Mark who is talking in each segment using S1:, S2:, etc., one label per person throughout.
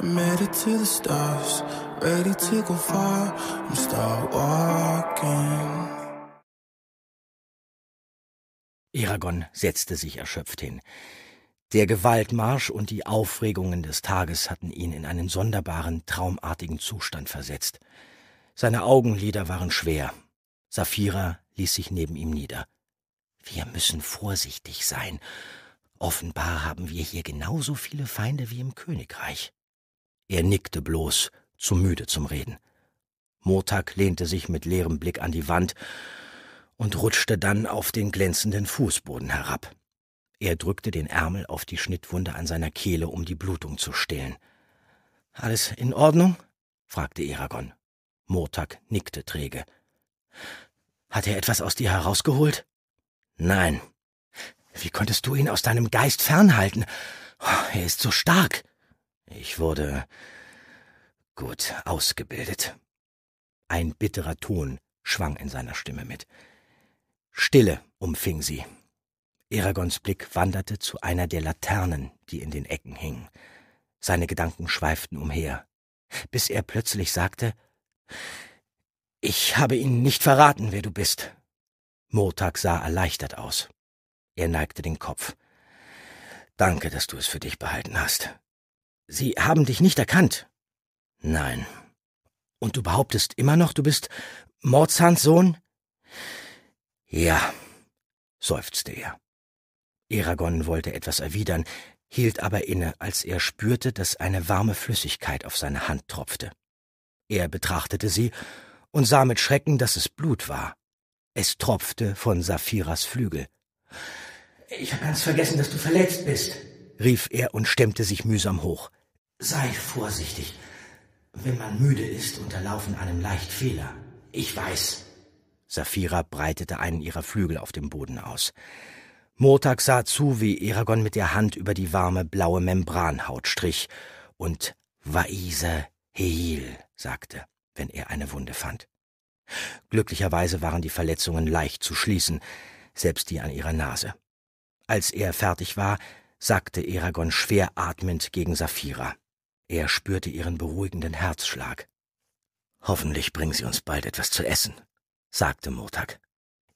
S1: I'm headed to the stars, ready to go far. and start walking. Eragon setzte sich erschöpft hin. Der Gewaltmarsch und die Aufregungen des Tages hatten ihn in einen sonderbaren, traumartigen Zustand versetzt. Seine Augenlider waren schwer. Saphira ließ sich neben ihm nieder. Wir müssen vorsichtig sein. Offenbar haben wir hier genauso viele Feinde wie im Königreich. Er nickte bloß, zu müde zum Reden. Montag lehnte sich mit leerem Blick an die Wand und rutschte dann auf den glänzenden Fußboden herab. Er drückte den Ärmel auf die Schnittwunde an seiner Kehle, um die Blutung zu stillen. Alles in Ordnung? fragte Eragon. Montag nickte träge. Hat er etwas aus dir herausgeholt? Nein. Wie konntest du ihn aus deinem Geist fernhalten? Oh, er ist so stark. Ich wurde gut ausgebildet. Ein bitterer Ton schwang in seiner Stimme mit. Stille umfing sie. Eragons Blick wanderte zu einer der Laternen, die in den Ecken hingen. Seine Gedanken schweiften umher, bis er plötzlich sagte Ich habe Ihnen nicht verraten, wer du bist. Murtag sah erleichtert aus. Er neigte den Kopf. Danke, dass du es für dich behalten hast. Sie haben dich nicht erkannt. Nein. Und du behauptest immer noch, du bist Mordshans Sohn? Ja, seufzte er. Eragon wollte etwas erwidern, hielt aber inne, als er spürte, dass eine warme Flüssigkeit auf seine Hand tropfte. Er betrachtete sie und sah mit Schrecken, dass es Blut war. Es tropfte von Saphiras Flügel. Ich habe ganz vergessen, dass du verletzt bist, rief er und stemmte sich mühsam hoch. Sei vorsichtig. Wenn man müde ist, unterlaufen einem leicht Fehler. Ich weiß. Saphira breitete einen ihrer Flügel auf dem Boden aus. Murtag sah zu, wie Eragon mit der Hand über die warme blaue Membranhaut strich und Waise Heil sagte, wenn er eine Wunde fand. Glücklicherweise waren die Verletzungen leicht zu schließen, selbst die an ihrer Nase. Als er fertig war, sagte Eragon schwer atmend gegen Saphira. Er spürte ihren beruhigenden Herzschlag. Hoffentlich bringen sie uns bald etwas zu essen, sagte Murtag.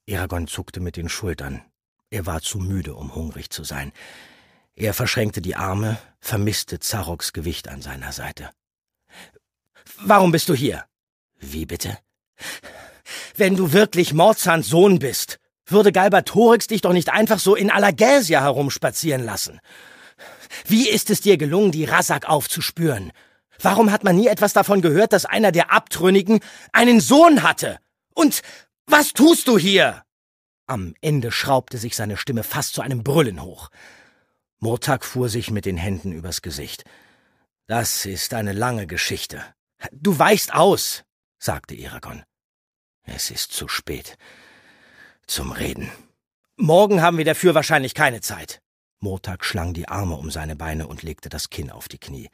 S1: Eragon zuckte mit den Schultern. Er war zu müde, um hungrig zu sein. Er verschränkte die Arme, vermisste Zaroks Gewicht an seiner Seite. Warum bist du hier? Wie bitte? Wenn du wirklich Mordsans Sohn bist, würde Galbatorix dich doch nicht einfach so in Alagäsia herumspazieren lassen. Wie ist es dir gelungen, die Rasak aufzuspüren? Warum hat man nie etwas davon gehört, dass einer der Abtrünnigen einen Sohn hatte? Und was tust du hier? Am Ende schraubte sich seine Stimme fast zu einem Brüllen hoch. Murtak fuhr sich mit den Händen übers Gesicht. Das ist eine lange Geschichte. Du weichst aus, sagte Eragon. Es ist zu spät zum Reden. Morgen haben wir dafür wahrscheinlich keine Zeit. Murtag schlang die Arme um seine Beine und legte das Kinn auf die Knie,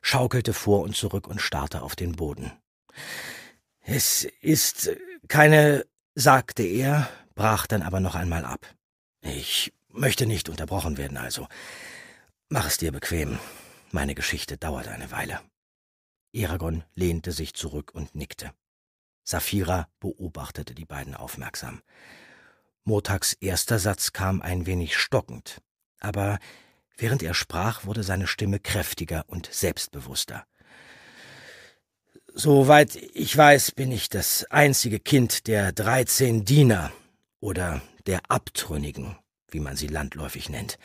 S1: schaukelte vor und zurück und starrte auf den Boden. Es ist keine, sagte er, brach dann aber noch einmal ab. Ich möchte nicht unterbrochen werden, also. Mach es dir bequem. Meine Geschichte dauert eine Weile. Eragon lehnte sich zurück und nickte. Safira beobachtete die beiden aufmerksam. Motaks erster Satz kam ein wenig stockend. Aber während er sprach, wurde seine Stimme kräftiger und selbstbewusster. Soweit ich weiß, bin ich das einzige Kind der dreizehn Diener oder der Abtrünnigen, wie man sie landläufig nennt.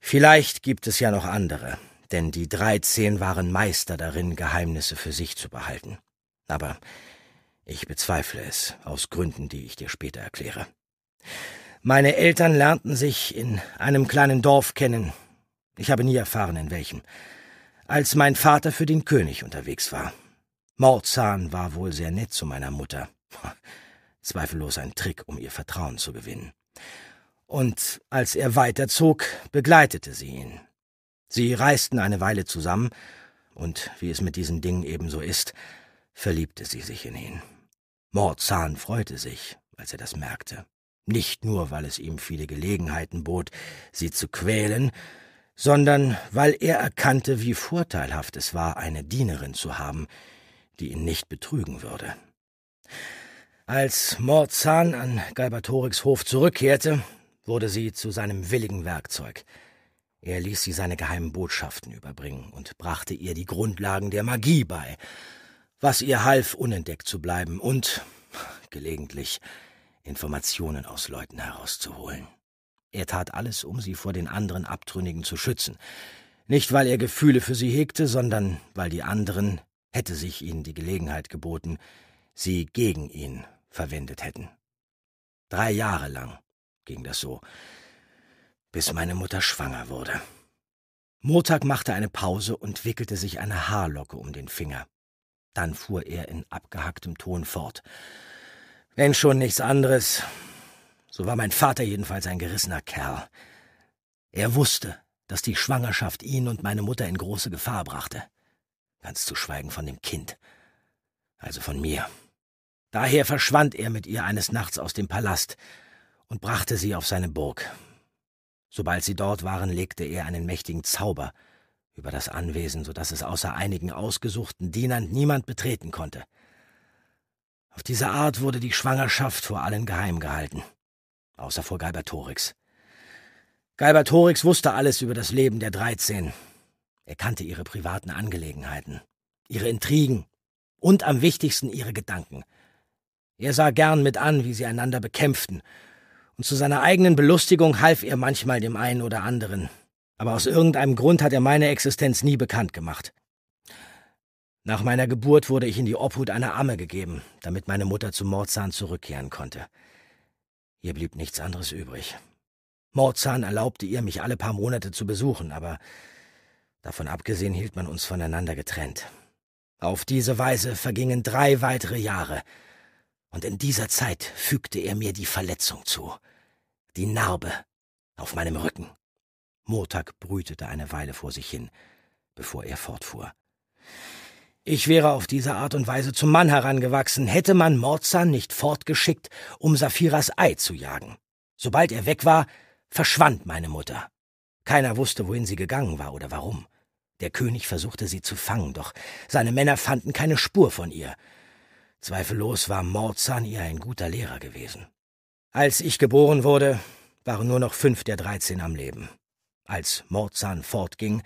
S1: Vielleicht gibt es ja noch andere, denn die dreizehn waren Meister darin, Geheimnisse für sich zu behalten. Aber ich bezweifle es, aus Gründen, die ich dir später erkläre. Meine Eltern lernten sich in einem kleinen Dorf kennen. Ich habe nie erfahren, in welchem. Als mein Vater für den König unterwegs war. Mordzahn war wohl sehr nett zu meiner Mutter. Zweifellos ein Trick, um ihr Vertrauen zu gewinnen. Und als er weiterzog, begleitete sie ihn. Sie reisten eine Weile zusammen, und wie es mit diesen Dingen ebenso ist, verliebte sie sich in ihn. Mordzahn freute sich, als er das merkte. Nicht nur, weil es ihm viele Gelegenheiten bot, sie zu quälen, sondern weil er erkannte, wie vorteilhaft es war, eine Dienerin zu haben, die ihn nicht betrügen würde. Als Mordzahn an Galbatorix Hof zurückkehrte, wurde sie zu seinem willigen Werkzeug. Er ließ sie seine geheimen Botschaften überbringen und brachte ihr die Grundlagen der Magie bei, was ihr half, unentdeckt zu bleiben und gelegentlich Informationen aus Leuten herauszuholen. Er tat alles, um sie vor den anderen Abtrünnigen zu schützen. Nicht, weil er Gefühle für sie hegte, sondern weil die anderen, hätte sich ihnen die Gelegenheit geboten, sie gegen ihn verwendet hätten. Drei Jahre lang ging das so, bis meine Mutter schwanger wurde. Montag machte eine Pause und wickelte sich eine Haarlocke um den Finger. Dann fuhr er in abgehacktem Ton fort. Wenn schon nichts anderes. So war mein Vater jedenfalls ein gerissener Kerl. Er wusste, dass die Schwangerschaft ihn und meine Mutter in große Gefahr brachte. Ganz zu schweigen von dem Kind. Also von mir. Daher verschwand er mit ihr eines Nachts aus dem Palast und brachte sie auf seine Burg. Sobald sie dort waren, legte er einen mächtigen Zauber über das Anwesen, so dass es außer einigen ausgesuchten Dienern niemand betreten konnte. Auf diese Art wurde die Schwangerschaft vor allen geheim gehalten. Außer vor Galbatorix. Galbatorix wusste alles über das Leben der Dreizehn. Er kannte ihre privaten Angelegenheiten, ihre Intrigen und am wichtigsten ihre Gedanken. Er sah gern mit an, wie sie einander bekämpften, und zu seiner eigenen Belustigung half er manchmal dem einen oder anderen. Aber aus irgendeinem Grund hat er meine Existenz nie bekannt gemacht. Nach meiner Geburt wurde ich in die Obhut einer Amme gegeben, damit meine Mutter zu Mordzahn zurückkehren konnte. Ihr blieb nichts anderes übrig. Mordzahn erlaubte ihr, mich alle paar Monate zu besuchen, aber davon abgesehen hielt man uns voneinander getrennt. Auf diese Weise vergingen drei weitere Jahre, und in dieser Zeit fügte er mir die Verletzung zu, die Narbe auf meinem Rücken. Montag brütete eine Weile vor sich hin, bevor er fortfuhr. Ich wäre auf diese Art und Weise zum Mann herangewachsen, hätte man Morzan nicht fortgeschickt, um Saphiras Ei zu jagen. Sobald er weg war, verschwand meine Mutter. Keiner wusste, wohin sie gegangen war oder warum. Der König versuchte sie zu fangen, doch seine Männer fanden keine Spur von ihr. Zweifellos war Morzan ihr ein guter Lehrer gewesen. Als ich geboren wurde, waren nur noch fünf der dreizehn am Leben. Als Morzan fortging,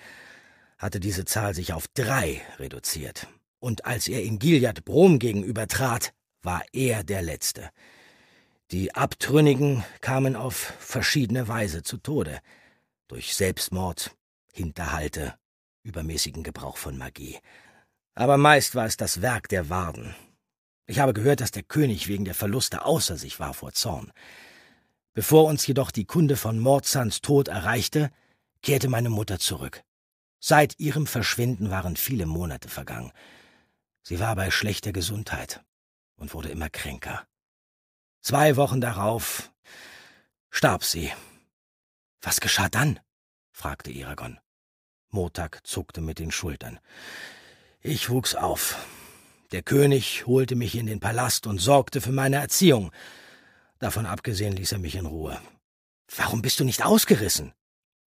S1: hatte diese Zahl sich auf drei reduziert. Und als er in Gilead Brom gegenüber trat, war er der Letzte. Die Abtrünnigen kamen auf verschiedene Weise zu Tode. Durch Selbstmord, Hinterhalte, übermäßigen Gebrauch von Magie. Aber meist war es das Werk der Warden. Ich habe gehört, dass der König wegen der Verluste außer sich war vor Zorn. Bevor uns jedoch die Kunde von Mordsans Tod erreichte, kehrte meine Mutter zurück. Seit ihrem Verschwinden waren viele Monate vergangen. Sie war bei schlechter Gesundheit und wurde immer kränker. Zwei Wochen darauf starb sie. Was geschah dann? fragte Iragon. Motak zuckte mit den Schultern. Ich wuchs auf. Der König holte mich in den Palast und sorgte für meine Erziehung. Davon abgesehen ließ er mich in Ruhe. Warum bist du nicht ausgerissen?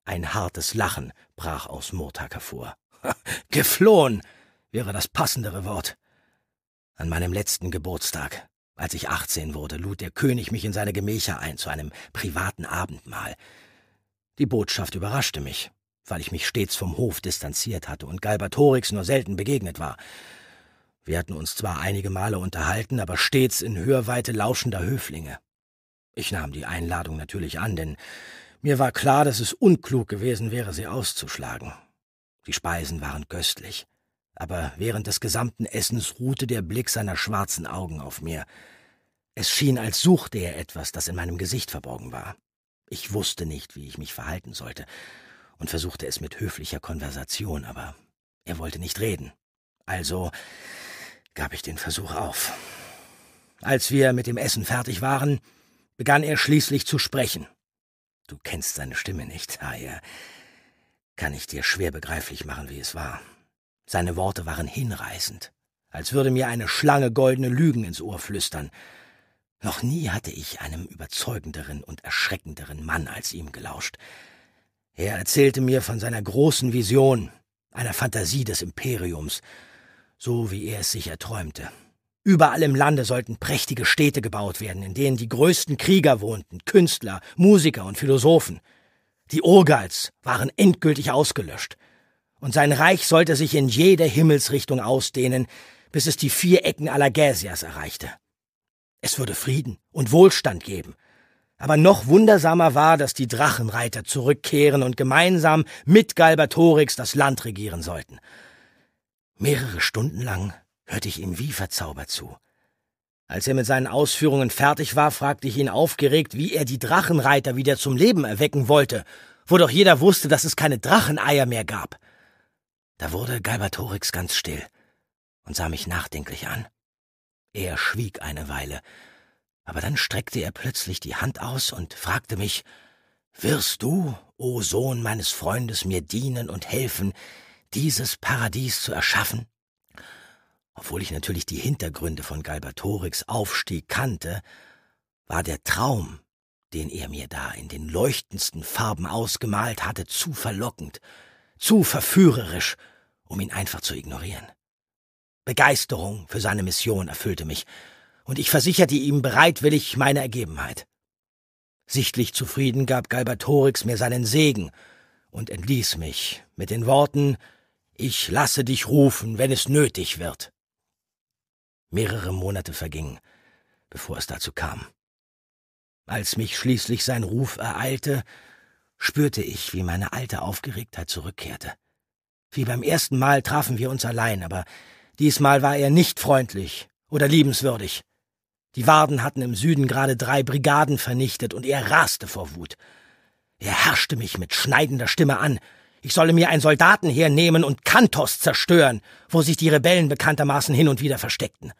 S1: Ein hartes Lachen brach aus Murtag hervor. Geflohen wäre das passendere Wort. An meinem letzten Geburtstag, als ich 18 wurde, lud der König mich in seine Gemächer ein zu einem privaten Abendmahl. Die Botschaft überraschte mich, weil ich mich stets vom Hof distanziert hatte und Galbatorix nur selten begegnet war. Wir hatten uns zwar einige Male unterhalten, aber stets in Hörweite lauschender Höflinge. Ich nahm die Einladung natürlich an, denn mir war klar, dass es unklug gewesen wäre, sie auszuschlagen. Die Speisen waren köstlich, aber während des gesamten Essens ruhte der Blick seiner schwarzen Augen auf mir. Es schien, als suchte er etwas, das in meinem Gesicht verborgen war. Ich wusste nicht, wie ich mich verhalten sollte, und versuchte es mit höflicher Konversation, aber er wollte nicht reden. Also gab ich den Versuch auf. Als wir mit dem Essen fertig waren, begann er schließlich zu sprechen, Du kennst seine Stimme nicht, daher Kann ich dir schwer begreiflich machen, wie es war. Seine Worte waren hinreißend, als würde mir eine Schlange goldene Lügen ins Ohr flüstern. Noch nie hatte ich einem überzeugenderen und erschreckenderen Mann als ihm gelauscht. Er erzählte mir von seiner großen Vision, einer Fantasie des Imperiums, so wie er es sich erträumte, Überall im Lande sollten prächtige Städte gebaut werden, in denen die größten Krieger wohnten, Künstler, Musiker und Philosophen. Die Urgals waren endgültig ausgelöscht, und sein Reich sollte sich in jede Himmelsrichtung ausdehnen, bis es die vier Ecken Alagäsias erreichte. Es würde Frieden und Wohlstand geben. Aber noch wundersamer war, dass die Drachenreiter zurückkehren und gemeinsam mit Galbatorix das Land regieren sollten. Mehrere Stunden lang hörte ich ihm wie verzaubert zu. Als er mit seinen Ausführungen fertig war, fragte ich ihn aufgeregt, wie er die Drachenreiter wieder zum Leben erwecken wollte, wo doch jeder wusste, dass es keine Dracheneier mehr gab. Da wurde Galbatorix ganz still und sah mich nachdenklich an. Er schwieg eine Weile, aber dann streckte er plötzlich die Hand aus und fragte mich, wirst du, o Sohn meines Freundes, mir dienen und helfen, dieses Paradies zu erschaffen? Obwohl ich natürlich die Hintergründe von Galbatorix Aufstieg kannte, war der Traum, den er mir da in den leuchtendsten Farben ausgemalt hatte, zu verlockend, zu verführerisch, um ihn einfach zu ignorieren. Begeisterung für seine Mission erfüllte mich, und ich versicherte ihm bereitwillig meine Ergebenheit. Sichtlich zufrieden gab Galbatorix mir seinen Segen und entließ mich mit den Worten Ich lasse dich rufen, wenn es nötig wird. Mehrere Monate vergingen, bevor es dazu kam. Als mich schließlich sein Ruf ereilte, spürte ich, wie meine alte Aufgeregtheit zurückkehrte. Wie beim ersten Mal trafen wir uns allein, aber diesmal war er nicht freundlich oder liebenswürdig. Die Warden hatten im Süden gerade drei Brigaden vernichtet und er raste vor Wut. Er herrschte mich mit schneidender Stimme an, ich solle mir ein Soldatenheer nehmen und Kantos zerstören, wo sich die Rebellen bekanntermaßen hin und wieder versteckten.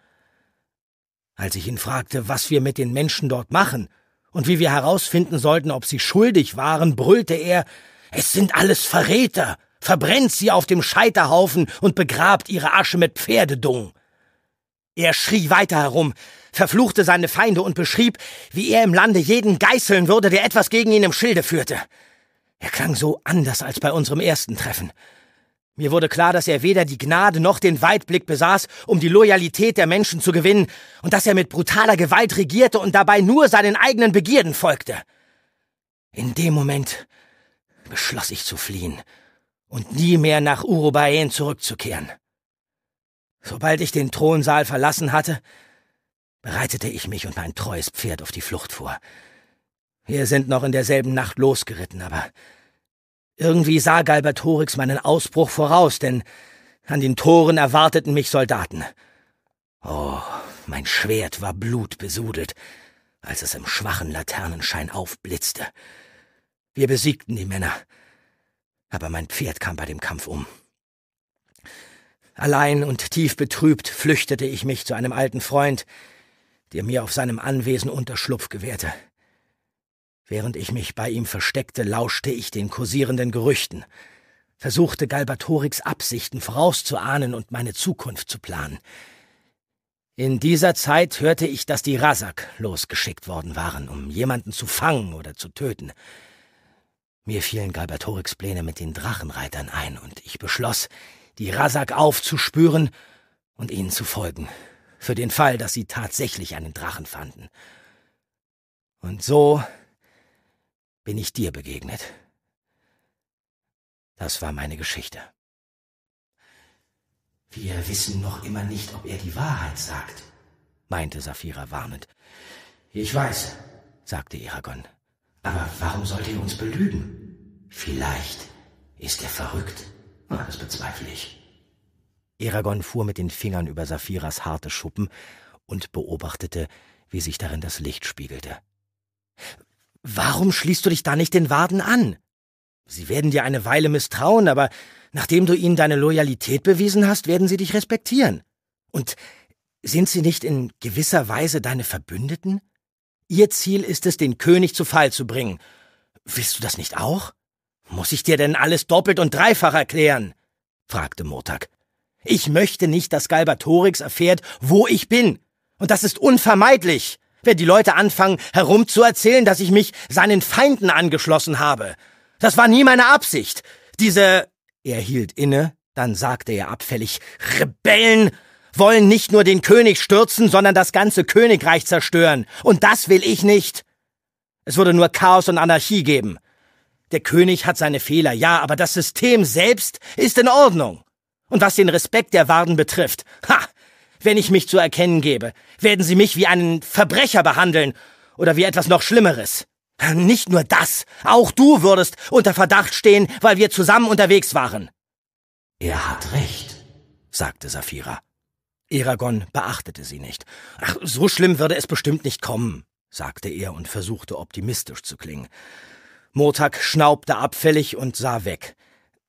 S1: Als ich ihn fragte, was wir mit den Menschen dort machen und wie wir herausfinden sollten, ob sie schuldig waren, brüllte er, es sind alles Verräter, verbrennt sie auf dem Scheiterhaufen und begrabt ihre Asche mit Pferdedung. Er schrie weiter herum, verfluchte seine Feinde und beschrieb, wie er im Lande jeden geißeln würde, der etwas gegen ihn im Schilde führte. Er klang so anders als bei unserem ersten Treffen. Mir wurde klar, dass er weder die Gnade noch den Weitblick besaß, um die Loyalität der Menschen zu gewinnen, und dass er mit brutaler Gewalt regierte und dabei nur seinen eigenen Begierden folgte. In dem Moment beschloss ich zu fliehen und nie mehr nach Urubayen zurückzukehren. Sobald ich den Thronsaal verlassen hatte, bereitete ich mich und mein treues Pferd auf die Flucht vor. Wir sind noch in derselben Nacht losgeritten, aber irgendwie sah Galbert Horix meinen Ausbruch voraus, denn an den Toren erwarteten mich Soldaten. Oh, mein Schwert war blutbesudelt, als es im schwachen Laternenschein aufblitzte. Wir besiegten die Männer, aber mein Pferd kam bei dem Kampf um. Allein und tief betrübt flüchtete ich mich zu einem alten Freund, der mir auf seinem Anwesen Unterschlupf gewährte. Während ich mich bei ihm versteckte, lauschte ich den kursierenden Gerüchten, versuchte Galbatorix Absichten vorauszuahnen und meine Zukunft zu planen. In dieser Zeit hörte ich, dass die Rasak losgeschickt worden waren, um jemanden zu fangen oder zu töten. Mir fielen Galbatorix Pläne mit den Drachenreitern ein, und ich beschloss, die Rasak aufzuspüren und ihnen zu folgen, für den Fall, dass sie tatsächlich einen Drachen fanden. Und so bin ich dir begegnet. Das war meine Geschichte. Wir wissen noch immer nicht, ob er die Wahrheit sagt, meinte Saphira warnend. Ich weiß, sagte Eragon. Aber warum sollte er uns belügen? Vielleicht ist er verrückt. Ah, das bezweifle ich. Eragon fuhr mit den Fingern über Saphiras harte Schuppen und beobachtete, wie sich darin das Licht spiegelte. Warum schließt du dich da nicht den Waden an? Sie werden dir eine Weile misstrauen, aber nachdem du ihnen deine Loyalität bewiesen hast, werden sie dich respektieren. Und sind sie nicht in gewisser Weise deine Verbündeten? Ihr Ziel ist es, den König zu Fall zu bringen. Willst du das nicht auch? Muss ich dir denn alles doppelt und dreifach erklären? fragte Murtag. Ich möchte nicht, dass Galbatorix erfährt, wo ich bin. Und das ist unvermeidlich. Wenn die Leute anfangen, herumzuerzählen, dass ich mich seinen Feinden angeschlossen habe. Das war nie meine Absicht. Diese... Er hielt inne, dann sagte er abfällig, Rebellen wollen nicht nur den König stürzen, sondern das ganze Königreich zerstören. Und das will ich nicht. Es würde nur Chaos und Anarchie geben. Der König hat seine Fehler, ja, aber das System selbst ist in Ordnung. Und was den Respekt der Warden betrifft, ha, wenn ich mich zu erkennen gebe, werden Sie mich wie einen Verbrecher behandeln oder wie etwas noch Schlimmeres. Nicht nur das, auch du würdest unter Verdacht stehen, weil wir zusammen unterwegs waren. Er hat recht, sagte Saphira. Eragon beachtete sie nicht. Ach, so schlimm würde es bestimmt nicht kommen, sagte er und versuchte optimistisch zu klingen. Motak schnaubte abfällig und sah weg.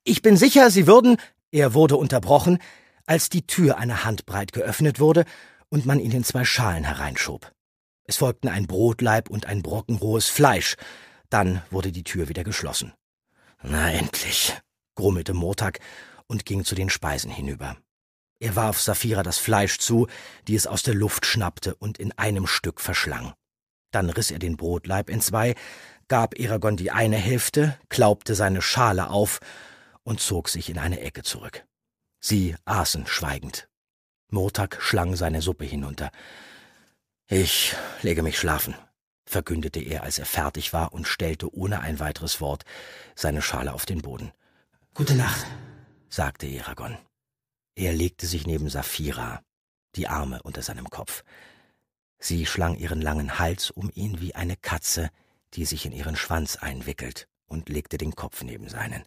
S1: Ich bin sicher, Sie würden. Er wurde unterbrochen als die Tür eine Handbreit geöffnet wurde und man ihn in zwei Schalen hereinschob. Es folgten ein Brotleib und ein Brocken rohes Fleisch. Dann wurde die Tür wieder geschlossen. Na endlich, grummelte Mortag und ging zu den Speisen hinüber. Er warf Safira das Fleisch zu, die es aus der Luft schnappte und in einem Stück verschlang. Dann riss er den Brotleib in zwei, gab Eragon die eine Hälfte, klaubte seine Schale auf und zog sich in eine Ecke zurück. Sie aßen schweigend. Murtak schlang seine Suppe hinunter. Ich lege mich schlafen, verkündete er, als er fertig war und stellte ohne ein weiteres Wort seine Schale auf den Boden. Gute Nacht, sagte Eragon. Er legte sich neben Safira, die Arme unter seinem Kopf. Sie schlang ihren langen Hals um ihn wie eine Katze, die sich in ihren Schwanz einwickelt, und legte den Kopf neben seinen.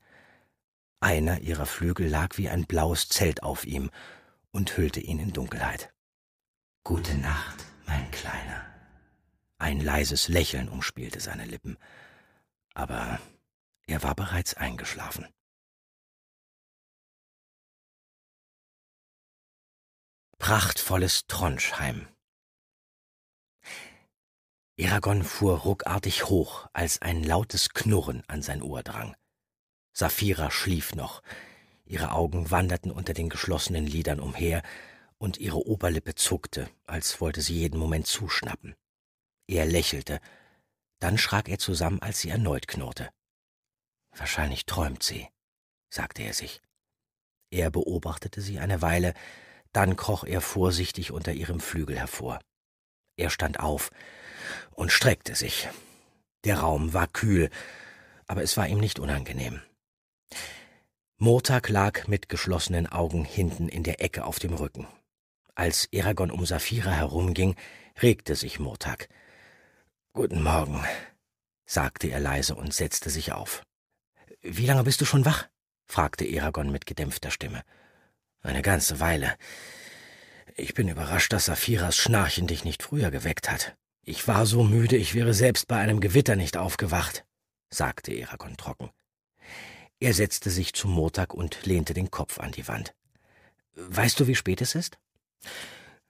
S1: Einer ihrer Flügel lag wie ein blaues Zelt auf ihm und hüllte ihn in Dunkelheit. Gute Nacht, mein Kleiner. Ein leises Lächeln umspielte seine Lippen, aber er war bereits eingeschlafen. Prachtvolles Tronchheim. Eragon fuhr ruckartig hoch, als ein lautes Knurren an sein Ohr drang. Safira schlief noch. Ihre Augen wanderten unter den geschlossenen Lidern umher, und ihre Oberlippe zuckte, als wollte sie jeden Moment zuschnappen. Er lächelte. Dann schrak er zusammen, als sie erneut knurrte. Wahrscheinlich träumt sie, sagte er sich. Er beobachtete sie eine Weile, dann kroch er vorsichtig unter ihrem Flügel hervor. Er stand auf und streckte sich. Der Raum war kühl, aber es war ihm nicht unangenehm. Mortag lag mit geschlossenen Augen hinten in der Ecke auf dem Rücken. Als Eragon um Saphira herumging, regte sich Mortag. Guten Morgen, sagte er leise und setzte sich auf. Wie lange bist du schon wach? fragte Eragon mit gedämpfter Stimme. Eine ganze Weile. Ich bin überrascht, dass Saphiras Schnarchen dich nicht früher geweckt hat. Ich war so müde, ich wäre selbst bei einem Gewitter nicht aufgewacht, sagte Eragon trocken. Er setzte sich zum Montag und lehnte den Kopf an die Wand. Weißt du, wie spät es ist?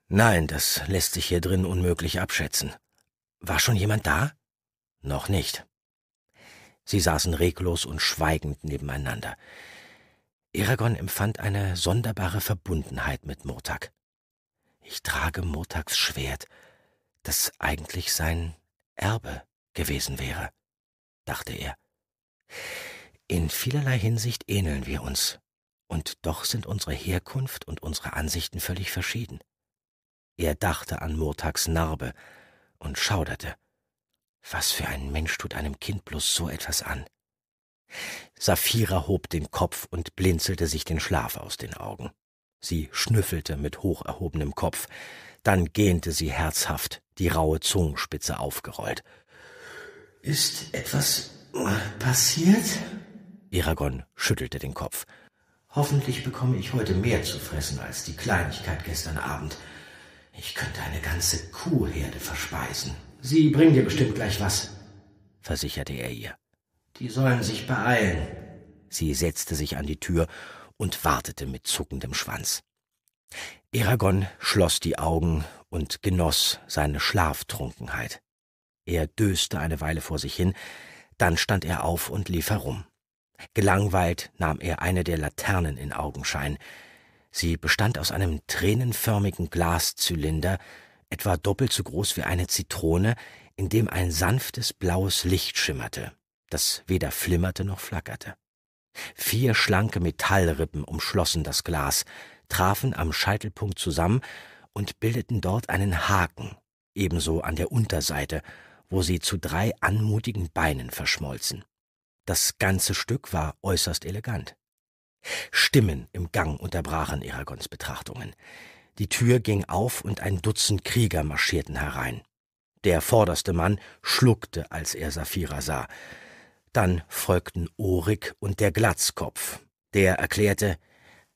S1: Nein, das lässt sich hier drin unmöglich abschätzen. War schon jemand da? Noch nicht. Sie saßen reglos und schweigend nebeneinander. Eragon empfand eine sonderbare Verbundenheit mit Murtag. Ich trage Murtags Schwert, das eigentlich sein Erbe gewesen wäre, dachte er. In vielerlei Hinsicht ähneln wir uns, und doch sind unsere Herkunft und unsere Ansichten völlig verschieden. Er dachte an Murtags Narbe und schauderte. Was für ein Mensch tut einem Kind bloß so etwas an? Saphira hob den Kopf und blinzelte sich den Schlaf aus den Augen. Sie schnüffelte mit hoch erhobenem Kopf, dann gähnte sie herzhaft, die raue Zungenspitze aufgerollt. Ist etwas passiert? Eragon schüttelte den Kopf. Hoffentlich bekomme ich heute mehr zu fressen als die Kleinigkeit gestern Abend. Ich könnte eine ganze Kuhherde verspeisen. Sie bringen dir bestimmt gleich was, versicherte er ihr. Die sollen sich beeilen. Sie setzte sich an die Tür und wartete mit zuckendem Schwanz. Eragon schloss die Augen und genoss seine Schlaftrunkenheit. Er döste eine Weile vor sich hin, dann stand er auf und lief herum. Gelangweilt nahm er eine der Laternen in Augenschein. Sie bestand aus einem tränenförmigen Glaszylinder, etwa doppelt so groß wie eine Zitrone, in dem ein sanftes blaues Licht schimmerte, das weder flimmerte noch flackerte. Vier schlanke Metallrippen umschlossen das Glas, trafen am Scheitelpunkt zusammen und bildeten dort einen Haken, ebenso an der Unterseite, wo sie zu drei anmutigen Beinen verschmolzen. Das ganze Stück war äußerst elegant. Stimmen im Gang unterbrachen Eragons Betrachtungen. Die Tür ging auf und ein Dutzend Krieger marschierten herein. Der vorderste Mann schluckte, als er Saphira sah. Dann folgten Orik und der Glatzkopf. Der erklärte: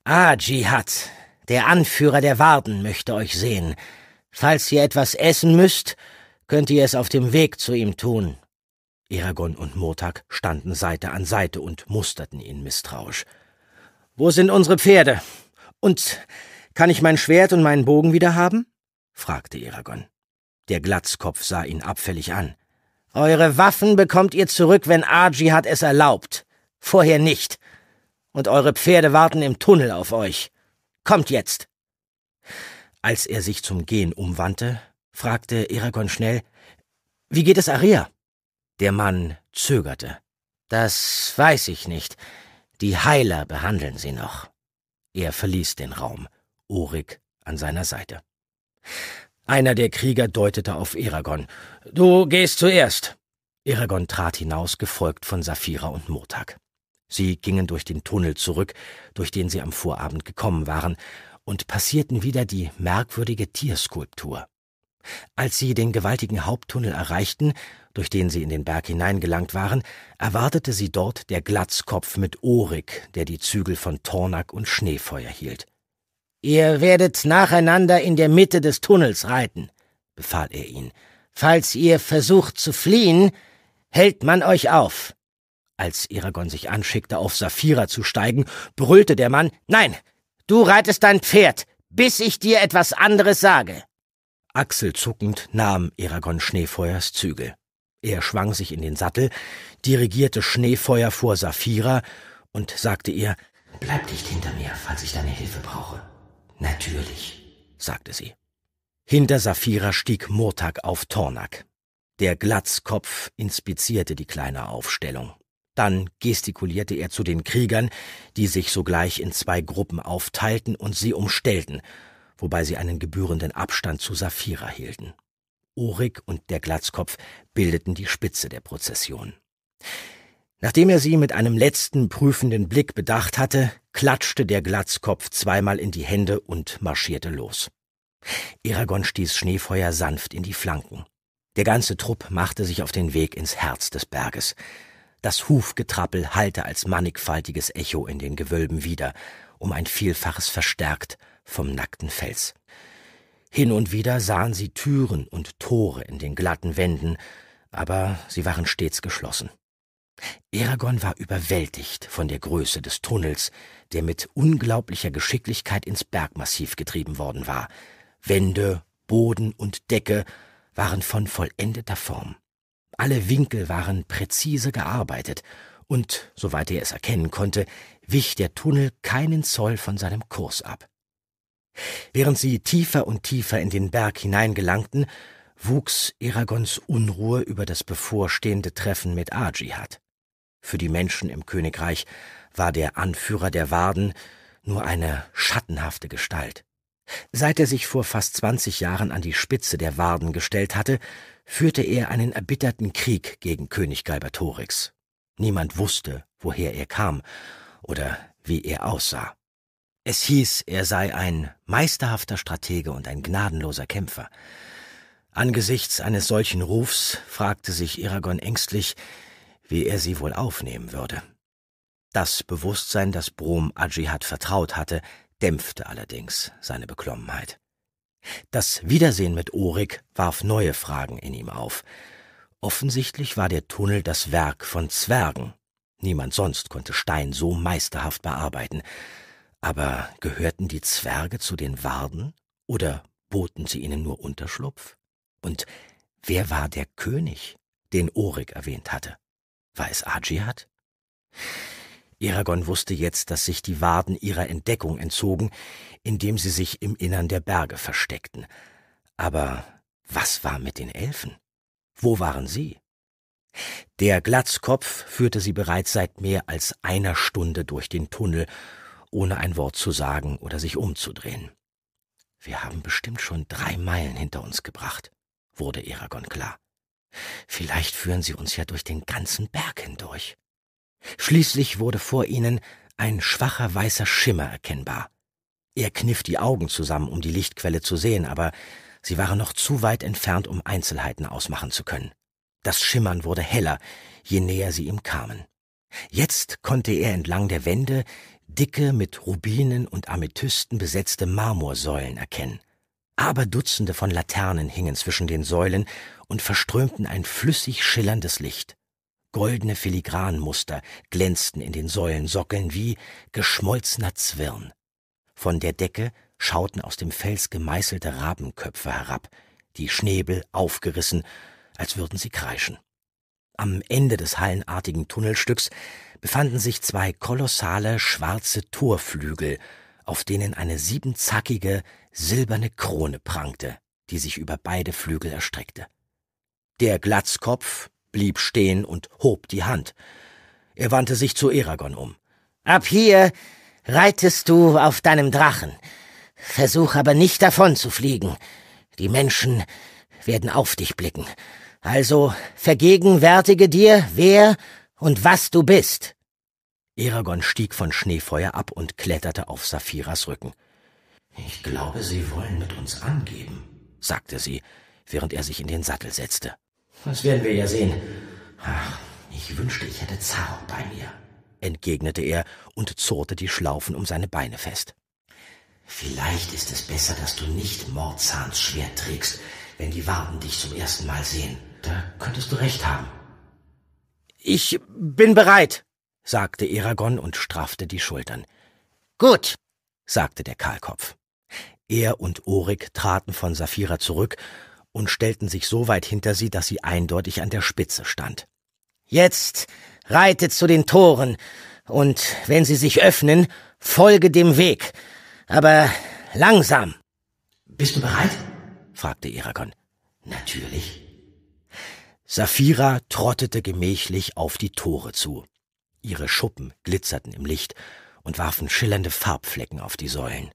S1: Ah, Dschihad, der Anführer der Warden möchte euch sehen. Falls ihr etwas essen müsst, könnt ihr es auf dem Weg zu ihm tun. Eragon und Murtag standen Seite an Seite und musterten ihn misstrauisch. Wo sind unsere Pferde? Und kann ich mein Schwert und meinen Bogen wieder haben? fragte Eragon. Der Glatzkopf sah ihn abfällig an. Eure Waffen bekommt ihr zurück, wenn Arji hat es erlaubt. Vorher nicht. Und eure Pferde warten im Tunnel auf euch. Kommt jetzt! Als er sich zum Gehen umwandte, fragte Eragon schnell, Wie geht es Aria? Der Mann zögerte. Das weiß ich nicht. Die Heiler behandeln sie noch. Er verließ den Raum, Urik an seiner Seite. Einer der Krieger deutete auf Eragon. Du gehst zuerst. Eragon trat hinaus, gefolgt von Saphira und Motak. Sie gingen durch den Tunnel zurück, durch den sie am Vorabend gekommen waren, und passierten wieder die merkwürdige Tierskulptur. Als sie den gewaltigen Haupttunnel erreichten, durch den sie in den Berg hineingelangt waren, erwartete sie dort der Glatzkopf mit Ohrig, der die Zügel von Tornak und Schneefeuer hielt. Ihr werdet nacheinander in der Mitte des Tunnels reiten, befahl er ihn. Falls ihr versucht zu fliehen, hält man euch auf. Als Eragon sich anschickte, auf Saphira zu steigen, brüllte der Mann Nein, du reitest dein Pferd, bis ich dir etwas anderes sage. Achselzuckend nahm Eragon Schneefeuers Zügel. Er schwang sich in den Sattel, dirigierte Schneefeuer vor Saphira und sagte ihr Bleib dicht hinter mir, falls ich deine Hilfe brauche. Natürlich, sagte sie. Hinter Saphira stieg Murtag auf Tornak. Der Glatzkopf inspizierte die kleine Aufstellung. Dann gestikulierte er zu den Kriegern, die sich sogleich in zwei Gruppen aufteilten und sie umstellten, wobei sie einen gebührenden Abstand zu Saphira hielten. Urik und der Glatzkopf bildeten die Spitze der Prozession. Nachdem er sie mit einem letzten prüfenden Blick bedacht hatte, klatschte der Glatzkopf zweimal in die Hände und marschierte los. Eragon stieß Schneefeuer sanft in die Flanken. Der ganze Trupp machte sich auf den Weg ins Herz des Berges. Das Hufgetrappel hallte als mannigfaltiges Echo in den Gewölben wieder, um ein Vielfaches verstärkt vom nackten Fels. Hin und wieder sahen sie Türen und Tore in den glatten Wänden, aber sie waren stets geschlossen. Eragon war überwältigt von der Größe des Tunnels, der mit unglaublicher Geschicklichkeit ins Bergmassiv getrieben worden war. Wände, Boden und Decke waren von vollendeter Form. Alle Winkel waren präzise gearbeitet, und, soweit er es erkennen konnte, wich der Tunnel keinen Zoll von seinem Kurs ab. Während sie tiefer und tiefer in den Berg hineingelangten, wuchs Eragons Unruhe über das bevorstehende Treffen mit Ajihad. Für die Menschen im Königreich war der Anführer der Warden nur eine schattenhafte Gestalt. Seit er sich vor fast zwanzig Jahren an die Spitze der Warden gestellt hatte, führte er einen erbitterten Krieg gegen König Galbatorix. Niemand wusste, woher er kam oder wie er aussah. Es hieß, er sei ein meisterhafter Stratege und ein gnadenloser Kämpfer. Angesichts eines solchen Rufs fragte sich Iragon ängstlich, wie er sie wohl aufnehmen würde. Das Bewusstsein, das Brom Adjihad vertraut hatte, dämpfte allerdings seine Beklommenheit. Das Wiedersehen mit Orik warf neue Fragen in ihm auf. Offensichtlich war der Tunnel das Werk von Zwergen. Niemand sonst konnte Stein so meisterhaft bearbeiten. Aber gehörten die Zwerge zu den Warden oder boten sie ihnen nur Unterschlupf? Und wer war der König, den Orik erwähnt hatte? War es Agiat? Iragon wusste jetzt, dass sich die Warden ihrer Entdeckung entzogen, indem sie sich im Innern der Berge versteckten. Aber was war mit den Elfen? Wo waren sie? Der Glatzkopf führte sie bereits seit mehr als einer Stunde durch den Tunnel ohne ein Wort zu sagen oder sich umzudrehen. Wir haben bestimmt schon drei Meilen hinter uns gebracht, wurde Eragon klar. Vielleicht führen sie uns ja durch den ganzen Berg hindurch. Schließlich wurde vor ihnen ein schwacher weißer Schimmer erkennbar. Er kniff die Augen zusammen, um die Lichtquelle zu sehen, aber sie waren noch zu weit entfernt, um Einzelheiten ausmachen zu können. Das Schimmern wurde heller, je näher sie ihm kamen. Jetzt konnte er entlang der Wände, dicke, mit Rubinen und Amethysten besetzte Marmorsäulen erkennen. Aber Dutzende von Laternen hingen zwischen den Säulen und verströmten ein flüssig schillerndes Licht. Goldene Filigranmuster glänzten in den Säulensockeln wie geschmolzener Zwirn. Von der Decke schauten aus dem Fels gemeißelte Rabenköpfe herab, die Schnäbel aufgerissen, als würden sie kreischen. Am Ende des hallenartigen Tunnelstücks befanden sich zwei kolossale schwarze Torflügel, auf denen eine siebenzackige silberne Krone prangte, die sich über beide Flügel erstreckte. Der Glatzkopf blieb stehen und hob die Hand. Er wandte sich zu Eragon um. Ab hier reitest du auf deinem Drachen. Versuch aber nicht davon zu fliegen. Die Menschen werden auf dich blicken. Also vergegenwärtige dir, wer und was du bist. Eragon stieg von Schneefeuer ab und kletterte auf Saphiras Rücken. Ich glaube, Sie wollen mit uns angeben, sagte sie, während er sich in den Sattel setzte. Das werden wir ja sehen. Ach, ich wünschte, ich hätte Zaro bei mir, entgegnete er und zurrte die Schlaufen um seine Beine fest. Vielleicht ist es besser, dass du nicht Mordzahns Schwert trägst, wenn die Warten dich zum ersten Mal sehen. Da könntest du recht haben. Ich bin bereit, sagte Eragon und straffte die Schultern. Gut, sagte der Kahlkopf. Er und Orik traten von Saphira zurück und stellten sich so weit hinter sie, dass sie eindeutig an der Spitze stand. Jetzt reitet zu den Toren, und wenn sie sich öffnen, folge dem Weg, aber langsam. Bist du bereit? fragte Eragon. Natürlich, Safira trottete gemächlich auf die Tore zu. Ihre Schuppen glitzerten im Licht und warfen schillernde Farbflecken auf die Säulen.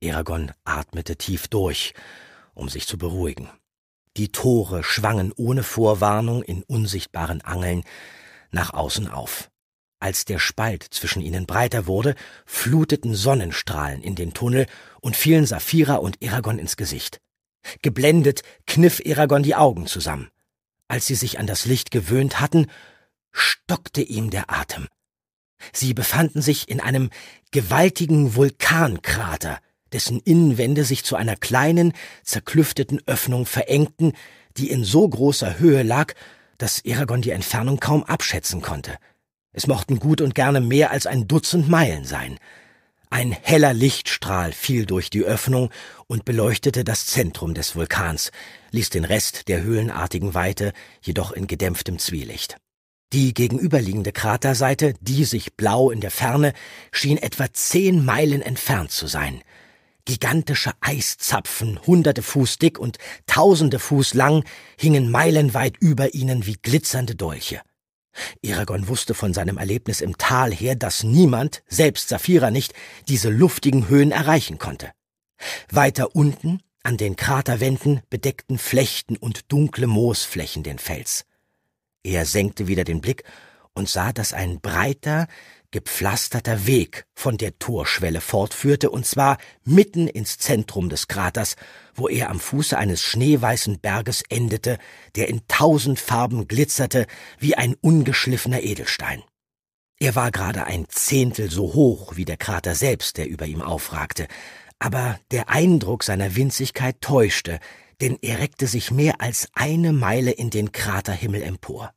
S1: Eragon atmete tief durch, um sich zu beruhigen. Die Tore schwangen ohne Vorwarnung in unsichtbaren Angeln nach außen auf. Als der Spalt zwischen ihnen breiter wurde, fluteten Sonnenstrahlen in den Tunnel und fielen Saphira und Eragon ins Gesicht. Geblendet kniff Eragon die Augen zusammen. Als sie sich an das Licht gewöhnt hatten, stockte ihm der Atem. Sie befanden sich in einem gewaltigen Vulkankrater, dessen Innenwände sich zu einer kleinen, zerklüfteten Öffnung verengten, die in so großer Höhe lag, dass Eragon die Entfernung kaum abschätzen konnte. Es mochten gut und gerne mehr als ein Dutzend Meilen sein. Ein heller Lichtstrahl fiel durch die Öffnung und beleuchtete das Zentrum des Vulkans, ließ den Rest der höhlenartigen Weite jedoch in gedämpftem Zwielicht. Die gegenüberliegende Kraterseite, die sich blau in der Ferne, schien etwa zehn Meilen entfernt zu sein. Gigantische Eiszapfen, hunderte Fuß dick und tausende Fuß lang, hingen meilenweit über ihnen wie glitzernde Dolche. Eragon wusste von seinem Erlebnis im Tal her, dass niemand, selbst Saphira nicht, diese luftigen Höhen erreichen konnte. Weiter unten, an den Kraterwänden bedeckten Flechten und dunkle Moosflächen den Fels. Er senkte wieder den Blick und sah, dass ein breiter, gepflasterter Weg von der Torschwelle fortführte, und zwar mitten ins Zentrum des Kraters, wo er am Fuße eines schneeweißen Berges endete, der in tausend Farben glitzerte wie ein ungeschliffener Edelstein. Er war gerade ein Zehntel so hoch wie der Krater selbst, der über ihm aufragte, aber der Eindruck seiner Winzigkeit täuschte, denn er reckte sich mehr als eine Meile in den Kraterhimmel empor.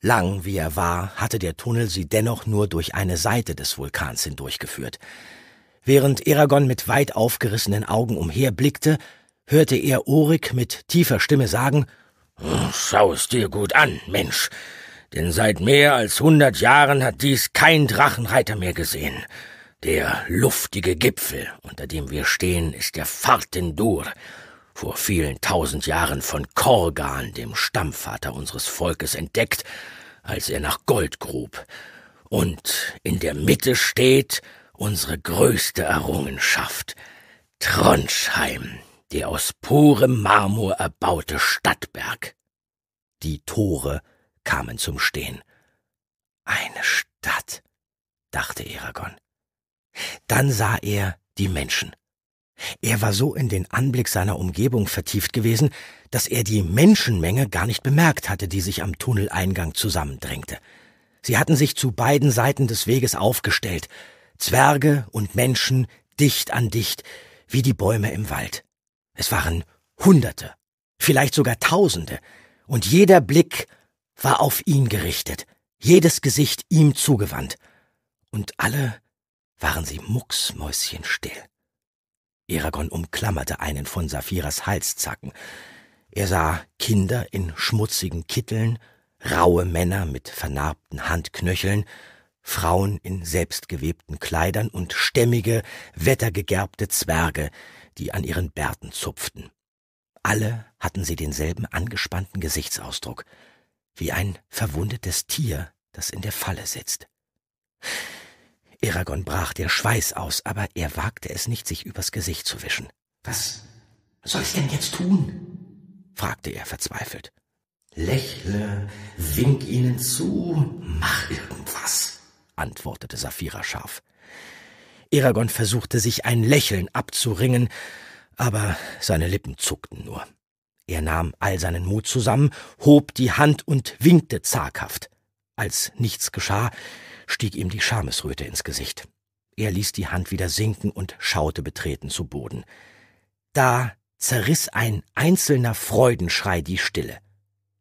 S1: Lang wie er war, hatte der Tunnel sie dennoch nur durch eine Seite des Vulkans hindurchgeführt. Während Eragon mit weit aufgerissenen Augen umherblickte, hörte er Orik mit tiefer Stimme sagen Schau es dir gut an, Mensch, denn seit mehr als hundert Jahren hat dies kein Drachenreiter mehr gesehen. Der luftige Gipfel, unter dem wir stehen, ist der Fartendur, vor vielen tausend Jahren von Korgan, dem Stammvater unseres Volkes, entdeckt, als er nach Gold grub. Und in der Mitte steht unsere größte Errungenschaft, Trondheim, der aus purem Marmor erbaute Stadtberg. Die Tore kamen zum Stehen. Eine Stadt, dachte Eragon. Dann sah er die Menschen. Er war so in den Anblick seiner Umgebung vertieft gewesen, dass er die Menschenmenge gar nicht bemerkt hatte, die sich am Tunneleingang zusammendrängte. Sie hatten sich zu beiden Seiten des Weges aufgestellt, Zwerge und Menschen dicht an dicht, wie die Bäume im Wald. Es waren Hunderte, vielleicht sogar Tausende, und jeder Blick war auf ihn gerichtet, jedes Gesicht ihm zugewandt, und alle waren sie mucksmäuschenstill. Eragon umklammerte einen von Saphiras Halszacken. Er sah Kinder in schmutzigen Kitteln, raue Männer mit vernarbten Handknöcheln, Frauen in selbstgewebten Kleidern und stämmige, wettergegerbte Zwerge, die an ihren Bärten zupften. Alle hatten sie denselben angespannten Gesichtsausdruck, wie ein verwundetes Tier, das in der Falle sitzt. Eragon brach der Schweiß aus, aber er wagte es nicht, sich übers Gesicht zu wischen. Was soll ich denn jetzt tun? fragte er verzweifelt. Lächle, wink ihnen zu, mach irgendwas, antwortete Saphira scharf. Eragon versuchte sich ein Lächeln abzuringen, aber seine Lippen zuckten nur. Er nahm all seinen Mut zusammen, hob die Hand und winkte zaghaft. Als nichts geschah, stieg ihm die Schamesröte ins Gesicht. Er ließ die Hand wieder sinken und schaute betreten zu Boden. Da zerriss ein einzelner Freudenschrei die Stille.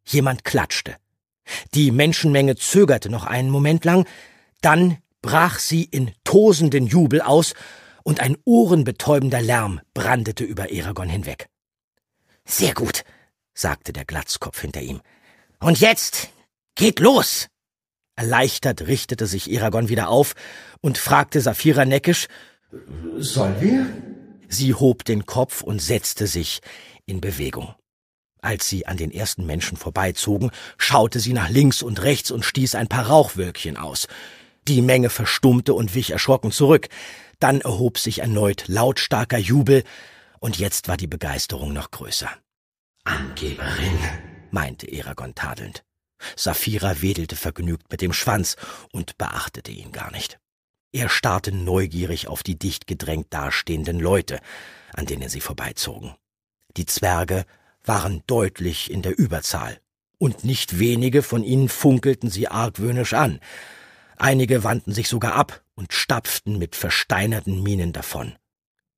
S1: Jemand klatschte. Die Menschenmenge zögerte noch einen Moment lang, dann brach sie in tosenden Jubel aus, und ein ohrenbetäubender Lärm brandete über Eragon hinweg. Sehr gut, sagte der Glatzkopf hinter ihm. Und jetzt geht los! Erleichtert richtete sich Eragon wieder auf und fragte Saphira neckisch, Sollen wir? Sie hob den Kopf und setzte sich in Bewegung. Als sie an den ersten Menschen vorbeizogen, schaute sie nach links und rechts und stieß ein paar Rauchwölkchen aus. Die Menge verstummte und wich erschrocken zurück. Dann erhob sich erneut lautstarker Jubel, und jetzt war die Begeisterung noch größer. Angeberin, meinte Eragon tadelnd. Safira wedelte vergnügt mit dem Schwanz und beachtete ihn gar nicht. Er starrte neugierig auf die dicht gedrängt dastehenden Leute, an denen sie vorbeizogen. Die Zwerge waren deutlich in der Überzahl, und nicht wenige von ihnen funkelten sie argwöhnisch an. Einige wandten sich sogar ab und stapften mit versteinerten Mienen davon.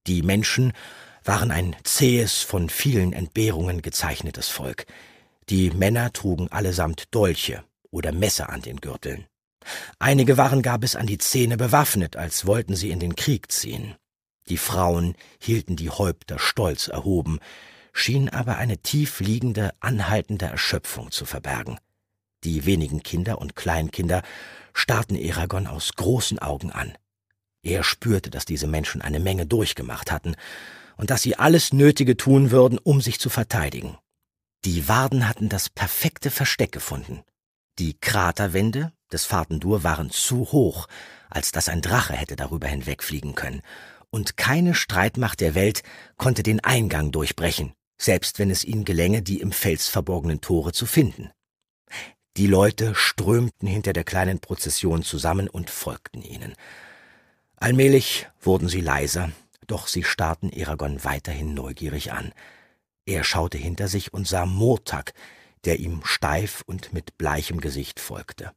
S1: Die Menschen waren ein zähes, von vielen Entbehrungen gezeichnetes Volk, die Männer trugen allesamt Dolche oder Messer an den Gürteln. Einige waren gar bis an die Zähne bewaffnet, als wollten sie in den Krieg ziehen. Die Frauen hielten die Häupter stolz erhoben, schienen aber eine tief liegende, anhaltende Erschöpfung zu verbergen. Die wenigen Kinder und Kleinkinder starrten Eragon aus großen Augen an. Er spürte, dass diese Menschen eine Menge durchgemacht hatten und dass sie alles Nötige tun würden, um sich zu verteidigen. Die Warden hatten das perfekte Versteck gefunden. Die Kraterwände des Fahrtendur waren zu hoch, als dass ein Drache hätte darüber hinwegfliegen können, und keine Streitmacht der Welt konnte den Eingang durchbrechen, selbst wenn es ihnen gelänge, die im Fels verborgenen Tore zu finden. Die Leute strömten hinter der kleinen Prozession zusammen und folgten ihnen. Allmählich wurden sie leiser, doch sie starrten Eragon weiterhin neugierig an. Er schaute hinter sich und sah Murtag, der ihm steif und mit bleichem Gesicht folgte.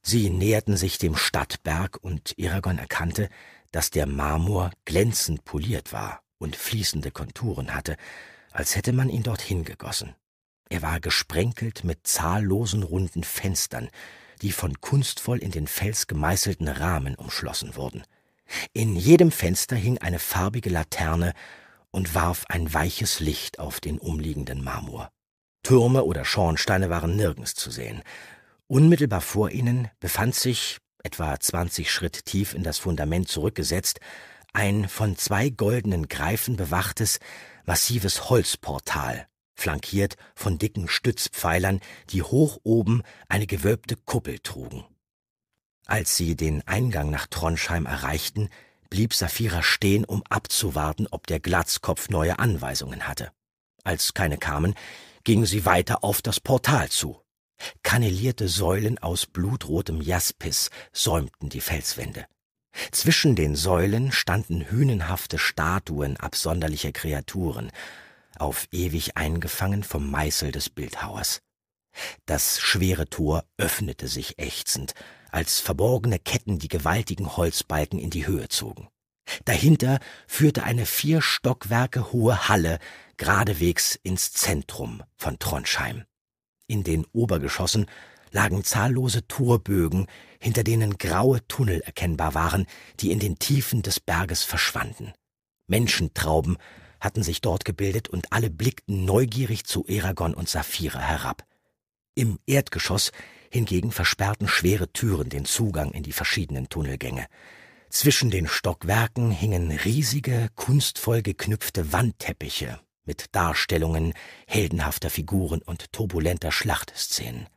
S1: Sie näherten sich dem Stadtberg und Eragon erkannte, dass der Marmor glänzend poliert war und fließende Konturen hatte, als hätte man ihn dorthin gegossen. Er war gesprenkelt mit zahllosen runden Fenstern, die von kunstvoll in den Fels gemeißelten Rahmen umschlossen wurden. In jedem Fenster hing eine farbige Laterne und warf ein weiches Licht auf den umliegenden Marmor. Türme oder Schornsteine waren nirgends zu sehen. Unmittelbar vor ihnen befand sich, etwa zwanzig Schritt tief in das Fundament zurückgesetzt, ein von zwei goldenen Greifen bewachtes, massives Holzportal, flankiert von dicken Stützpfeilern, die hoch oben eine gewölbte Kuppel trugen. Als sie den Eingang nach Tronsheim erreichten, blieb Saphira stehen, um abzuwarten, ob der Glatzkopf neue Anweisungen hatte. Als keine kamen, ging sie weiter auf das Portal zu. Kannelierte Säulen aus blutrotem Jaspis säumten die Felswände. Zwischen den Säulen standen hünenhafte Statuen absonderlicher Kreaturen, auf ewig eingefangen vom Meißel des Bildhauers. Das schwere Tor öffnete sich ächzend, als verborgene Ketten die gewaltigen Holzbalken in die Höhe zogen. Dahinter führte eine vier Stockwerke hohe Halle geradewegs ins Zentrum von Trondheim. In den Obergeschossen lagen zahllose Torbögen, hinter denen graue Tunnel erkennbar waren, die in den Tiefen des Berges verschwanden. Menschentrauben hatten sich dort gebildet und alle blickten neugierig zu Eragon und Saphira herab. Im Erdgeschoss Hingegen versperrten schwere Türen den Zugang in die verschiedenen Tunnelgänge. Zwischen den Stockwerken hingen riesige, kunstvoll geknüpfte Wandteppiche mit Darstellungen heldenhafter Figuren und turbulenter Schlachtszenen.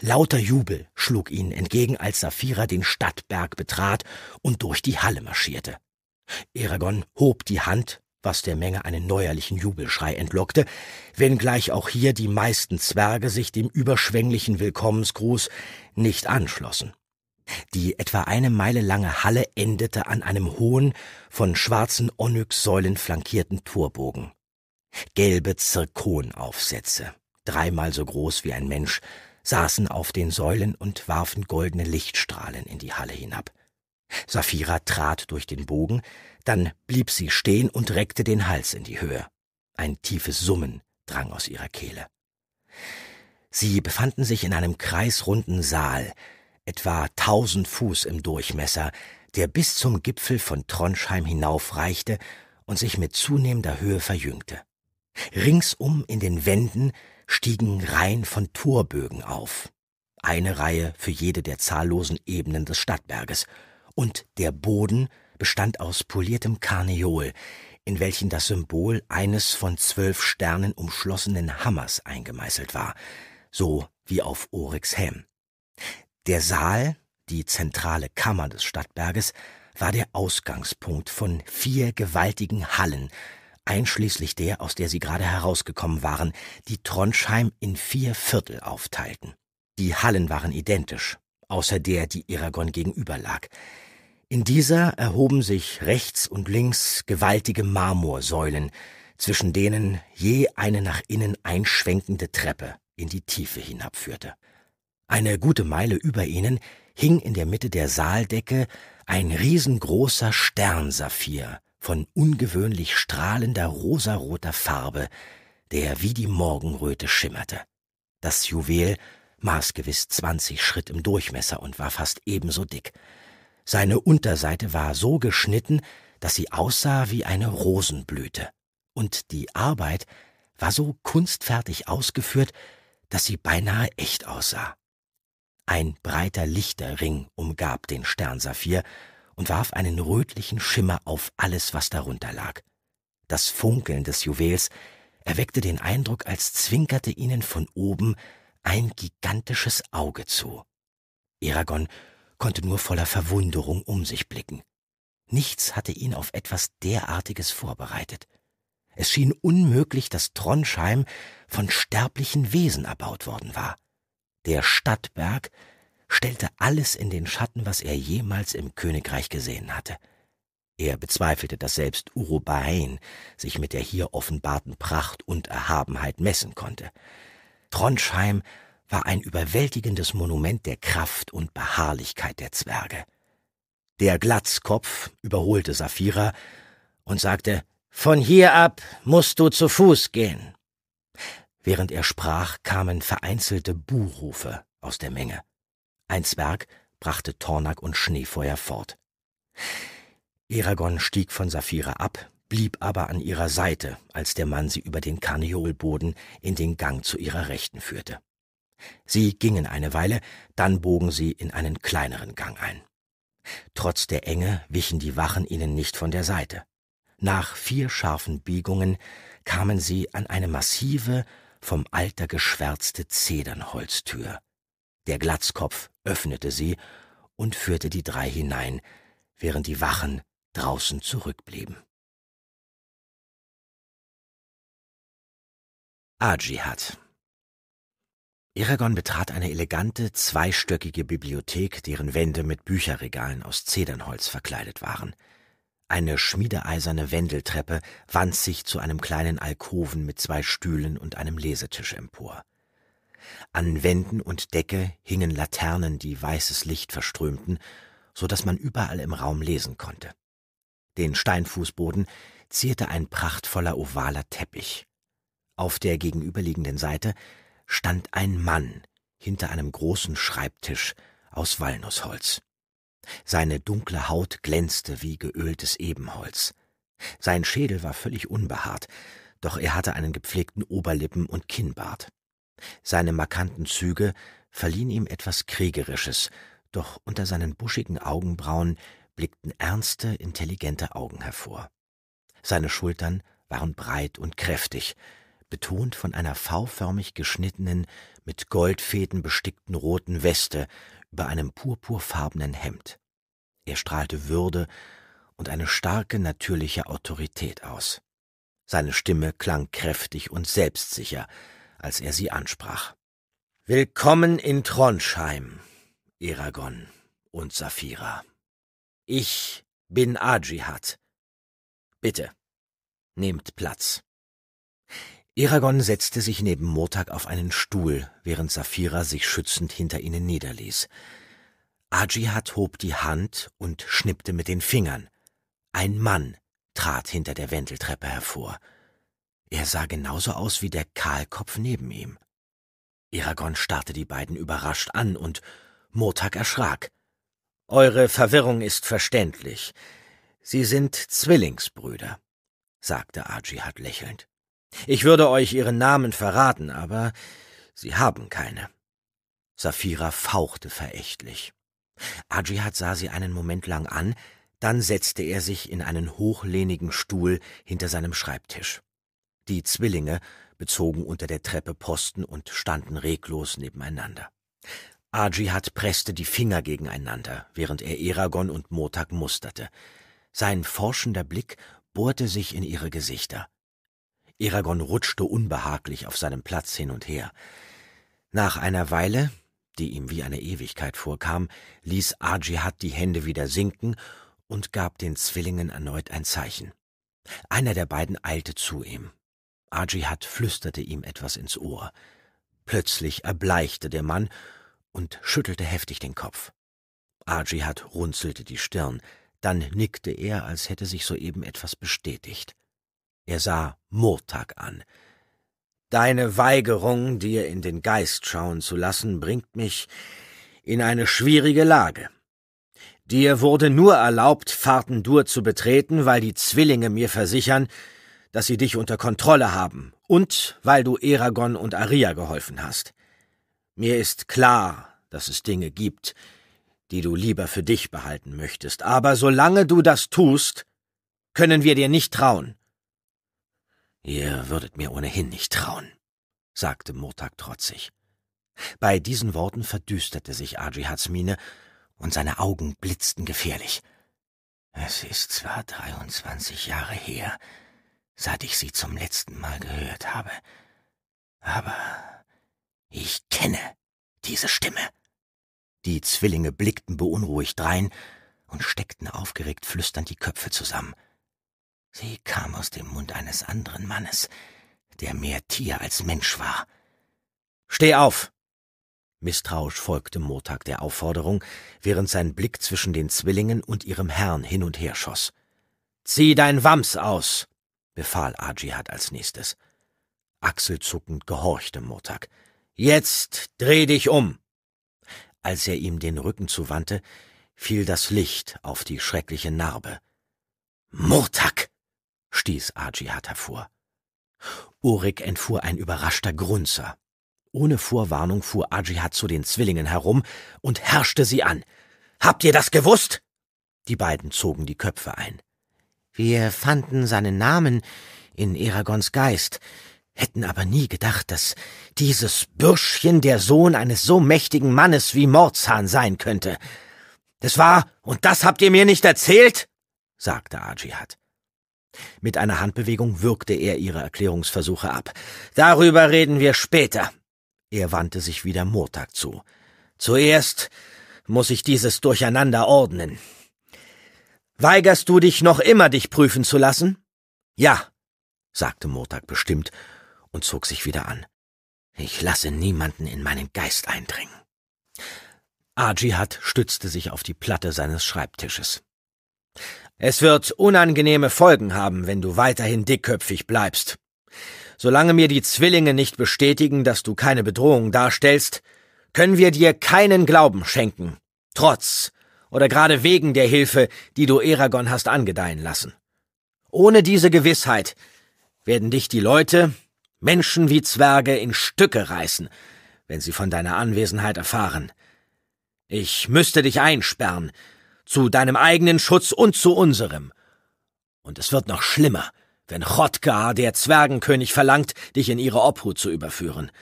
S1: Lauter Jubel schlug ihnen entgegen, als Saphira den Stadtberg betrat und durch die Halle marschierte. Eragon hob die Hand was der Menge einen neuerlichen Jubelschrei entlockte, wenngleich auch hier die meisten Zwerge sich dem überschwänglichen Willkommensgruß nicht anschlossen. Die etwa eine Meile lange Halle endete an einem hohen, von schwarzen Onyx-Säulen flankierten Torbogen. Gelbe Zirkonaufsätze, dreimal so groß wie ein Mensch, saßen auf den Säulen und warfen goldene Lichtstrahlen in die Halle hinab. Saphira trat durch den Bogen, dann blieb sie stehen und reckte den Hals in die Höhe. Ein tiefes Summen drang aus ihrer Kehle. Sie befanden sich in einem kreisrunden Saal, etwa tausend Fuß im Durchmesser, der bis zum Gipfel von Tronschheim hinaufreichte und sich mit zunehmender Höhe verjüngte. Ringsum in den Wänden stiegen Reihen von Torbögen auf, eine Reihe für jede der zahllosen Ebenen des Stadtberges, und der Boden bestand aus poliertem Karneol, in welchen das Symbol eines von zwölf Sternen umschlossenen Hammers eingemeißelt war, so wie auf Oryx Helm. Der Saal, die zentrale Kammer des Stadtberges, war der Ausgangspunkt von vier gewaltigen Hallen, einschließlich der, aus der sie gerade herausgekommen waren, die Trondheim in vier Viertel aufteilten. Die Hallen waren identisch, außer der, die Iragon gegenüber lag. In dieser erhoben sich rechts und links gewaltige Marmorsäulen, zwischen denen je eine nach innen einschwenkende Treppe in die Tiefe hinabführte. Eine gute Meile über ihnen hing in der Mitte der Saaldecke ein riesengroßer Sternsaphir von ungewöhnlich strahlender rosaroter Farbe, der wie die Morgenröte schimmerte. Das Juwel maß gewiss zwanzig Schritt im Durchmesser und war fast ebenso dick. Seine Unterseite war so geschnitten, dass sie aussah wie eine Rosenblüte, und die Arbeit war so kunstfertig ausgeführt, dass sie beinahe echt aussah. Ein breiter Lichterring umgab den Sternsaphir und warf einen rötlichen Schimmer auf alles, was darunter lag. Das Funkeln des Juwels erweckte den Eindruck, als zwinkerte ihnen von oben ein gigantisches Auge zu. Eragon konnte nur voller Verwunderung um sich blicken. Nichts hatte ihn auf etwas derartiges vorbereitet. Es schien unmöglich, dass Tronsheim von sterblichen Wesen erbaut worden war. Der Stadtberg stellte alles in den Schatten, was er jemals im Königreich gesehen hatte. Er bezweifelte, dass selbst Urubain sich mit der hier offenbarten Pracht und Erhabenheit messen konnte. Trondheim war ein überwältigendes Monument der Kraft und Beharrlichkeit der Zwerge. Der Glatzkopf überholte Saphira und sagte, Von hier ab musst du zu Fuß gehen. Während er sprach, kamen vereinzelte Buhrufe aus der Menge. Ein Zwerg brachte Tornak und Schneefeuer fort. Eragon stieg von Saphira ab, blieb aber an ihrer Seite, als der Mann sie über den Karneolboden in den Gang zu ihrer Rechten führte. Sie gingen eine Weile, dann bogen sie in einen kleineren Gang ein. Trotz der Enge wichen die Wachen ihnen nicht von der Seite. Nach vier scharfen Biegungen kamen sie an eine massive, vom Alter geschwärzte Zedernholztür. Der Glatzkopf öffnete sie und führte die drei hinein, während die Wachen draußen zurückblieben. Aji hat Eragon betrat eine elegante, zweistöckige Bibliothek, deren Wände mit Bücherregalen aus Zedernholz verkleidet waren. Eine schmiedeeiserne Wendeltreppe wand sich zu einem kleinen Alkoven mit zwei Stühlen und einem Lesetisch empor. An Wänden und Decke hingen Laternen, die weißes Licht verströmten, so dass man überall im Raum lesen konnte. Den Steinfußboden zierte ein prachtvoller ovaler Teppich. Auf der gegenüberliegenden Seite stand ein Mann hinter einem großen Schreibtisch aus Walnussholz. Seine dunkle Haut glänzte wie geöltes Ebenholz. Sein Schädel war völlig unbehaart, doch er hatte einen gepflegten Oberlippen- und Kinnbart. Seine markanten Züge verliehen ihm etwas Kriegerisches, doch unter seinen buschigen Augenbrauen blickten ernste, intelligente Augen hervor. Seine Schultern waren breit und kräftig, betont von einer V-förmig geschnittenen, mit Goldfäden bestickten roten Weste über einem purpurfarbenen Hemd. Er strahlte Würde und eine starke natürliche Autorität aus. Seine Stimme klang kräftig und selbstsicher, als er sie ansprach. Willkommen in Tronsheim, Eragon und Saphira. Ich bin Adjihad. Bitte, nehmt Platz. Eragon setzte sich neben Murtag auf einen Stuhl, während Saphira sich schützend hinter ihnen niederließ. Ajihat hob die Hand und schnippte mit den Fingern. Ein Mann trat hinter der Wendeltreppe hervor. Er sah genauso aus wie der Kahlkopf neben ihm. Eragon starrte die beiden überrascht an und Murtag erschrak. Eure Verwirrung ist verständlich. Sie sind Zwillingsbrüder, sagte Ajihat lächelnd. Ich würde euch ihren Namen verraten, aber sie haben keine. Safira fauchte verächtlich. Adjihad sah sie einen Moment lang an, dann setzte er sich in einen hochlehnigen Stuhl hinter seinem Schreibtisch. Die Zwillinge bezogen unter der Treppe Posten und standen reglos nebeneinander. Adjihad presste die Finger gegeneinander, während er Eragon und Motak musterte. Sein forschender Blick bohrte sich in ihre Gesichter. Eragon rutschte unbehaglich auf seinem Platz hin und her. Nach einer Weile, die ihm wie eine Ewigkeit vorkam, ließ Arjihad die Hände wieder sinken und gab den Zwillingen erneut ein Zeichen. Einer der beiden eilte zu ihm. Arjihad flüsterte ihm etwas ins Ohr. Plötzlich erbleichte der Mann und schüttelte heftig den Kopf. Arjihad runzelte die Stirn, dann nickte er, als hätte sich soeben etwas bestätigt. Er sah Murtag an. Deine Weigerung, dir in den Geist schauen zu lassen, bringt mich in eine schwierige Lage. Dir wurde nur erlaubt, Fahrtendur zu betreten, weil die Zwillinge mir versichern, dass sie dich unter Kontrolle haben und weil du Eragon und Aria geholfen hast. Mir ist klar, dass es Dinge gibt, die du lieber für dich behalten möchtest, aber solange du das tust, können wir dir nicht trauen. Ihr würdet mir ohnehin nicht trauen, sagte Murtag trotzig. Bei diesen Worten verdüsterte sich Adjihats Miene und seine Augen blitzten gefährlich. Es ist zwar 23 Jahre her, seit ich sie zum letzten Mal gehört habe, aber ich kenne diese Stimme. Die Zwillinge blickten beunruhigt drein und steckten aufgeregt flüsternd die Köpfe zusammen. Sie kam aus dem Mund eines anderen Mannes, der mehr Tier als Mensch war. Steh auf! Misstrauisch folgte Montag der Aufforderung, während sein Blick zwischen den Zwillingen und ihrem Herrn hin und her schoss. Zieh dein Wams aus! befahl Ajihad als nächstes. Achselzuckend gehorchte Montag. Jetzt dreh dich um! Als er ihm den Rücken zuwandte, fiel das Licht auf die schreckliche Narbe. Murtak! stieß Ajihad hervor. Urik entfuhr ein überraschter Grunzer. Ohne Vorwarnung fuhr Ajihad zu den Zwillingen herum und herrschte sie an. Habt ihr das gewusst? Die beiden zogen die Köpfe ein. Wir fanden seinen Namen in Eragons Geist, hätten aber nie gedacht, dass dieses Bürschchen der Sohn eines so mächtigen Mannes wie Mordzahn sein könnte. Das war, und das habt ihr mir nicht erzählt? sagte Ajihad. Mit einer Handbewegung würgte er ihre Erklärungsversuche ab. Darüber reden wir später. Er wandte sich wieder Murtag zu. Zuerst muss ich dieses Durcheinander ordnen. Weigerst du dich noch immer, dich prüfen zu lassen? Ja, sagte Murtag bestimmt und zog sich wieder an. Ich lasse niemanden in meinen Geist eindringen. Ajihat stützte sich auf die Platte seines Schreibtisches. Es wird unangenehme Folgen haben, wenn du weiterhin dickköpfig bleibst. Solange mir die Zwillinge nicht bestätigen, dass du keine Bedrohung darstellst, können wir dir keinen Glauben schenken, trotz oder gerade wegen der Hilfe, die du Eragon hast angedeihen lassen. Ohne diese Gewissheit werden dich die Leute, Menschen wie Zwerge, in Stücke reißen, wenn sie von deiner Anwesenheit erfahren. Ich müsste dich einsperren, zu deinem eigenen Schutz und zu unserem. Und es wird noch schlimmer, wenn Chodka, der Zwergenkönig, verlangt, dich in ihre Obhut zu überführen.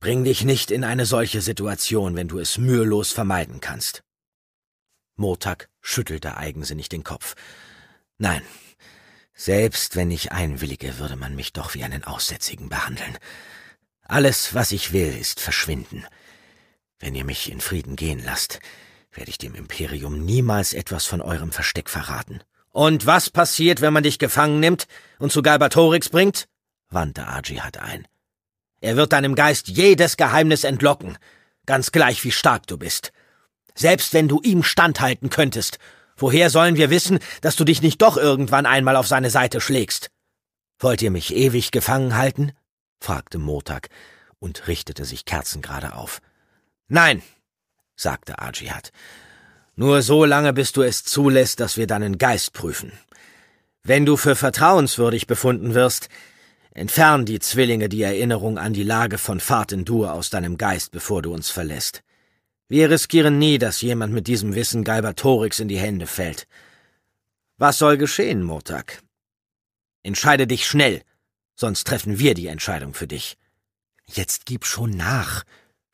S1: Bring dich nicht in eine solche Situation, wenn du es mühelos vermeiden kannst. Motak schüttelte eigensinnig den Kopf. Nein, selbst wenn ich einwillige, würde man mich doch wie einen Aussätzigen behandeln. Alles, was ich will, ist verschwinden. Wenn ihr mich in Frieden gehen lasst, werde ich dem Imperium niemals etwas von eurem Versteck verraten. Und was passiert, wenn man dich gefangen nimmt und zu Galbatorix bringt? wandte Arjihad ein. Er wird deinem Geist jedes Geheimnis entlocken, ganz gleich wie stark du bist. Selbst wenn du ihm standhalten könntest, woher sollen wir wissen, dass du dich nicht doch irgendwann einmal auf seine Seite schlägst? Wollt ihr mich ewig gefangen halten? fragte Motak und richtete sich kerzengerade auf. Nein, sagte Ajihad. Nur so lange, bis du es zulässt, dass wir deinen Geist prüfen. Wenn du für vertrauenswürdig befunden wirst, entfern die Zwillinge die Erinnerung an die Lage von Fatendur aus deinem Geist, bevor du uns verlässt. Wir riskieren nie, dass jemand mit diesem Wissen Galbatorix in die Hände fällt. Was soll geschehen, Murtak? Entscheide dich schnell, sonst treffen wir die Entscheidung für dich. Jetzt gib schon nach,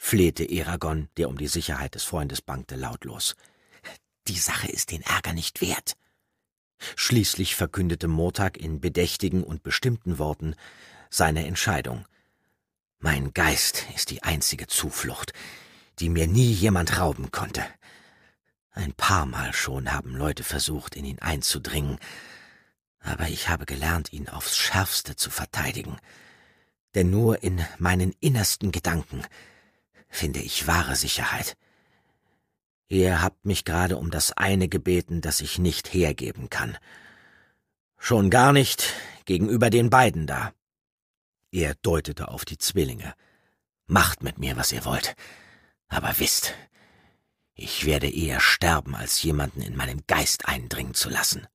S1: flehte Eragon, der um die Sicherheit des Freundes bangte, lautlos. Die Sache ist den Ärger nicht wert. Schließlich verkündete Mortag in bedächtigen und bestimmten Worten seine Entscheidung. Mein Geist ist die einzige Zuflucht, die mir nie jemand rauben konnte. Ein paar Mal schon haben Leute versucht, in ihn einzudringen, aber ich habe gelernt, ihn aufs schärfste zu verteidigen. Denn nur in meinen innersten Gedanken finde ich wahre Sicherheit. Ihr habt mich gerade um das eine gebeten, das ich nicht hergeben kann. Schon gar nicht gegenüber den beiden da. Er deutete auf die Zwillinge. Macht mit mir, was ihr wollt. Aber wisst, ich werde eher sterben, als jemanden in meinen Geist eindringen zu lassen.